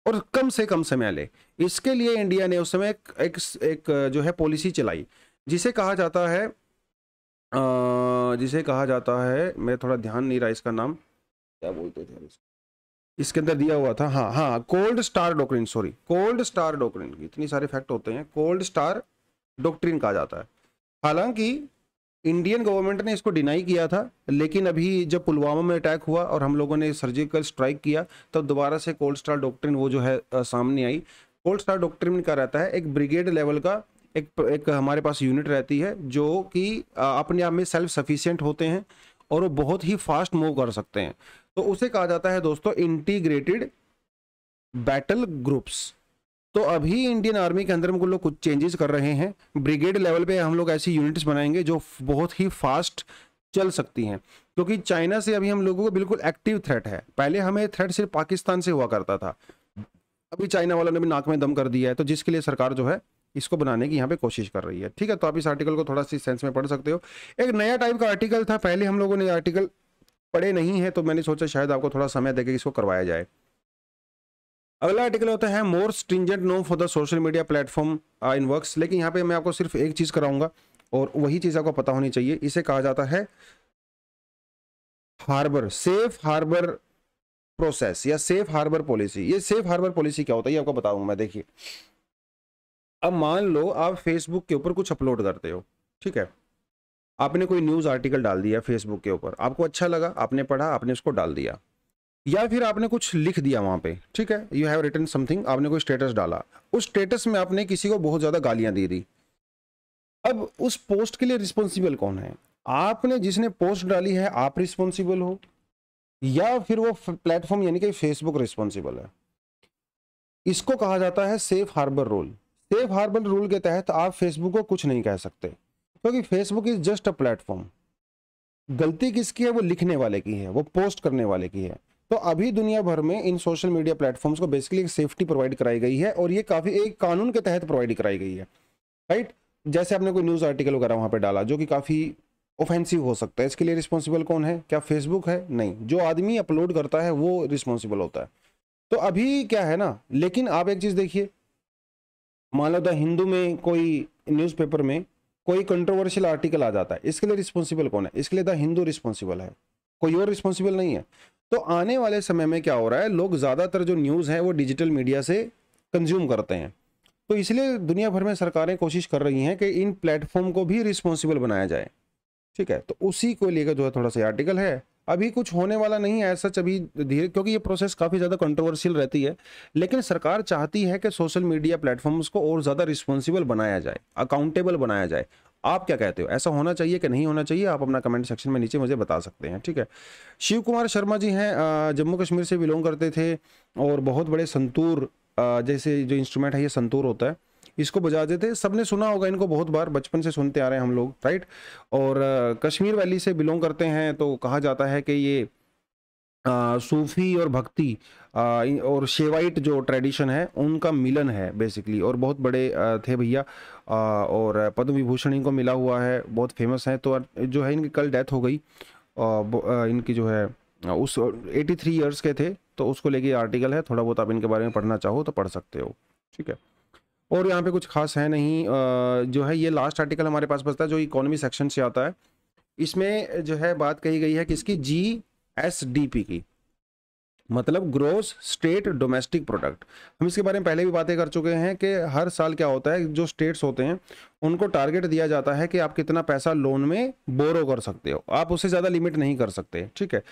और कम से कम समय ले इसके लिए इंडिया ने उस समय एक, एक, एक जो है पॉलिसी चलाई जिसे कहा जाता है जिसे कहा जाता है मैं थोड़ा ध्यान नहीं रहा इसका नाम क्या बोलते थे इसके अंदर दिया हुआ था हाँ हाँ cold start doctrine sorry cold start doctrine इतनी सारे फैक्ट होते हैं कोल्ड स्टार डॉक्ट्रिन कहा जाता है हालांकि इंडियन गवर्नमेंट ने इसको डिनाई किया था लेकिन अभी जब पुलवामा में अटैक हुआ और हम लोगों ने सर्जिकल स्ट्राइक किया तब तो दोबारा से कोल्ड स्टार डॉक्ट्रिन वो जो है आ, सामने आई कोल्ड स्टार डॉक्ट्रिन का रहता है एक ब्रिगेड लेवल का एक एक हमारे पास यूनिट रहती है जो कि अपने आप में सेल्फ सफिशियंट होते हैं और वो बहुत ही फास्ट मूव कर सकते हैं तो उसे कहा जाता है दोस्तों इंटीग्रेटेड बैटल ग्रुप्स तो अभी इंडियन आर्मी के अंदर हम लोग कुछ चेंजेस कर रहे हैं ब्रिगेड लेवल पे हम लोग ऐसी यूनिट्स बनाएंगे जो बहुत ही फास्ट चल सकती हैं क्योंकि तो चाइना से अभी हम लोगों को बिल्कुल एक्टिव थ्रेट है पहले हमें थ्रेट सिर्फ पाकिस्तान से हुआ करता था अभी चाइना वालों ने भी नाक में दम कर दिया है तो जिसके लिए सरकार जो है इसको बनाने की यहाँ पे कोशिश कर रही है ठीक है तो आप इस आर्टिकल को थोड़ा सी सेंस में पढ़ सकते हो एक नया टाइप का आर्टिकल था पहले हम लोगों ने आर्टिकल पढ़े नहीं है तो मैंने सोचा शायद आपको थोड़ा समय देकर इसको करवाया जाए अगला आर्टिकल होता है more stringent no for the social media platform in work लेकिन यहाँ पे मैं आपको सिर्फ एक चीज़ कराऊंगा और वही चीज़ आपको पता होनी चाहिए इसे कहा जाता है हार्बर सेफ हार्बर प्रोसेस या सेफ हार्बर पॉलिसी ये सेफ हार्बर पॉलिसी क्या होता है ये आपको बताऊंगा मैं देखिए अब मान लो आप फेसबुक के ऊपर कुछ अपलोड करते हो ठीक है आपने कोई न्यूज़ आर्टिकल डाल दिया फेसबुक के ऊपर आपको अच्छा लगा आपने पढ़ा आपने उसको डाल दिया या फिर आपने कुछ लिख दिया वहाँ पे ठीक है यू हैव रिटर्न समथिंग आपने कोई स्टेटस डाला उस स्टेटस में आपने किसी को बहुत ज़्यादा गालियाँ दी दी अब उस पोस्ट के लिए रिस्पॉन्सिबल कौन है आपने जिसने पोस्ट डाली है आप रिस्पॉन्सिबल हो या फिर वो प्लेटफॉर्म यानी कि फेसबुक रिस्पॉन्सिबल है इसको कहा जाता है safe harbour role safe harbour rule के तहत आप फेसबुक को कुछ नहीं कह सकते क्योंकि Facebook is just a platform गलती किसकी है वो लिखने वाले की है वो पोस्ट करने वाले की है तो अभी दुनिया भर में इन सोशल मीडिया प्लेटफॉर्म्स को बेसिकली एक सेफ्टी प्रोवाइड कराई गई है और ये काफ़ी एक कानून के तहत प्रोवाइड कराई गई है राइट जैसे आपने कोई न्यूज़ आर्टिकल वगैरह वहां पर डाला जो कि काफ़ी ऑफेंसिव हो सकता है इसके लिए रिस्पॉन्सिबल कौन है क्या फेसबुक है नहीं जो आदमी अपलोड करता है वो रिस्पॉन्सिबल होता है तो अभी क्या है ना लेकिन आप एक चीज़ देखिए मान लो द हिंदू में कोई न्यूज़पेपर में कोई कंट्रोवर्शियल आर्टिकल आ जाता है इसके लिए रिस्पॉन्सिबल कौन है इसके लिए द हिंदू रिस्पॉन्सिबल है कोई और रिस्पॉन्सिबल नहीं है तो आने वाले समय में क्या हो रहा है लोग ज़्यादातर जो न्यूज़ है वो डिजिटल मीडिया से कंज्यूम करते हैं तो इसलिए दुनिया भर में सरकारें कोशिश कर रही हैं कि इन प्लेटफॉर्म को भी रिस्पॉन्सिबल बनाया जाए ठीक है तो उसी को लेकर जो है थोड़ा सा आर्टिकल है अभी कुछ होने वाला नहीं है सच अभी धीरे क्योंकि ये प्रोसेस काफ़ी ज़्यादा कंट्रोवर्शियल रहती है लेकिन सरकार चाहती है कि सोशल मीडिया प्लेटफॉर्म्स को और ज़्यादा रिस्पॉन्सिबल बनाया जाए अकाउंटेबल बनाया जाए आप क्या कहते हो ऐसा होना चाहिए कि नहीं होना चाहिए आप अपना कमेंट सेक्शन में नीचे मुझे बता सकते हैं ठीक है शिव कुमार शर्मा जी हैं जम्मू कश्मीर से बिलोंग करते थे और बहुत बड़े संतूर जैसे जो इंस्ट्रूमेंट है ये संतूर होता है इसको बजाते थे सबने सुना होगा इनको बहुत बार बचपन से सुनते आ रहे हैं हम लोग राइट और कश्मीर वैली से बिलोंग करते हैं तो कहा जाता है कि ये आ, सूफी और भक्ति आ, और शेवाइट जो ट्रेडिशन है उनका मिलन है बेसिकली और बहुत बड़े थे भैया और पद्म विभूषण इनको मिला हुआ है बहुत फेमस हैं तो जो है इनकी कल डेथ हो गई इनकी जो है उस 83 इयर्स के थे तो उसको लेके आर्टिकल है थोड़ा बहुत आप इनके बारे में पढ़ना चाहो तो पढ़ सकते हो ठीक है और यहाँ पे कुछ खास है नहीं जो है ये लास्ट आर्टिकल हमारे पास बचता है जो इकोनॉमी सेक्शन से आता है इसमें जो है बात कही गई है किसकी जी एस डी पी की मतलब ग्रोस स्टेट डोमेस्टिक प्रोडक्ट हम इसके बारे में पहले भी बातें कर चुके हैं कि हर साल क्या होता है जो स्टेट्स होते हैं उनको टारगेट दिया जाता है कि आप कितना पैसा लोन में बोरो कर सकते हो आप उससे ज़्यादा लिमिट नहीं कर सकते ठीक है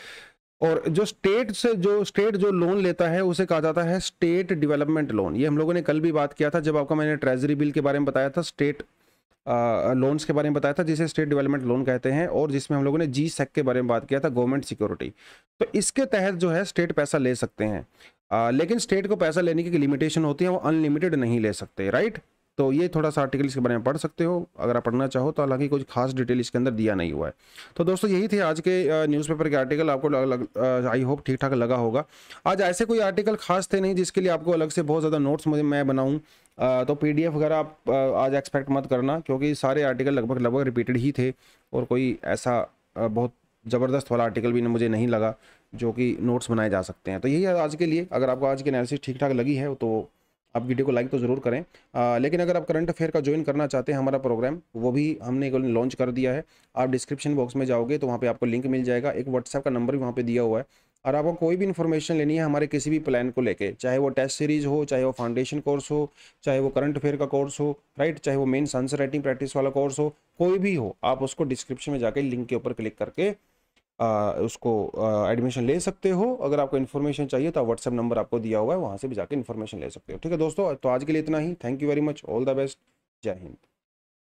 और जो स्टेट से जो स्टेट जो लोन लेता है उसे कहा जाता है स्टेट डेवलपमेंट लोन ये हम लोगों ने कल भी बात किया था जब आपका मैंने ट्रेजरी बिल के बारे में बताया था स्टेट लोन्स के बारे में बताया था जिसे स्टेट डेवलपमेंट लोन कहते हैं और जिसमें हम लोगों ने जी सेक के बारे में बात किया था गवर्नमेंट सिक्योरिटी तो इसके तहत जो है स्टेट पैसा ले सकते हैं आ, लेकिन स्टेट को पैसा लेने की लिमिटेशन होती है वो अनलिमिटेड नहीं ले सकते राइट तो ये थोड़ा सा आर्टिकल इसके बारे में पढ़ सकते हो अगर आप पढ़ना चाहो तो हालांकि कुछ खास डिटेल इसके अंदर दिया नहीं हुआ है तो दोस्तों यही थे आज के न्यूज़पेपर के आर्टिकल आपको आई होप ठीक ठाक लगा होगा आज ऐसे कोई आर्टिकल खास थे नहीं जिसके लिए आपको अलग से बहुत ज़्यादा नोट्स मुझे मैं बनाऊँ तो पी वगैरह आप आज एक्सपेक्ट मत करना क्योंकि सारे आर्टिकल लगभग लगभग रिपीटेड ही थे और कोई ऐसा बहुत ज़बरदस्त वाला आर्टिकल भी मुझे नहीं लगा जो कि नोट्स बनाए जा सकते हैं तो यही आज के लिए अगर आपको आज की एनालिसिस ठीक ठाक लगी है तो आप वीडियो को लाइक तो ज़रूर करें आ, लेकिन अगर आप करंट अफेयर का ज्वाइन करना चाहते हैं हमारा प्रोग्राम वो भी हमने लॉन्च कर दिया है आप डिस्क्रिप्शन बॉक्स में जाओगे तो वहाँ पर आपको लिंक मिल जाएगा एक व्हाट्सएप का नंबर भी वहाँ पर दिया हुआ है और आपको कोई भी इन्फॉर्मेशन लेनी है हमारे किसी भी प्लान को लेकर चाहे वो टेस्ट सीरीज हो चाहे वो फाउंडेशन कोर्स हो चाहे वो करंट अफेयर का कोर्स हो राइट चाहे वो मेन आंसर राइटिंग प्रैक्टिस वाला कोर्स हो कोई भी हो आप उसको डिस्क्रिप्शन में जाकर लिंक के ऊपर क्लिक करके आ, उसको एडमिशन ले सकते हो अगर आपको इन्फॉर्मेशन चाहिए तो व्हाट्सएप नंबर आपको दिया हुआ है वहाँ से भी जाकर इन्फॉर्मेशन ले सकते हो ठीक है दोस्तों तो आज के लिए इतना ही thank you very much all the best जय हिंद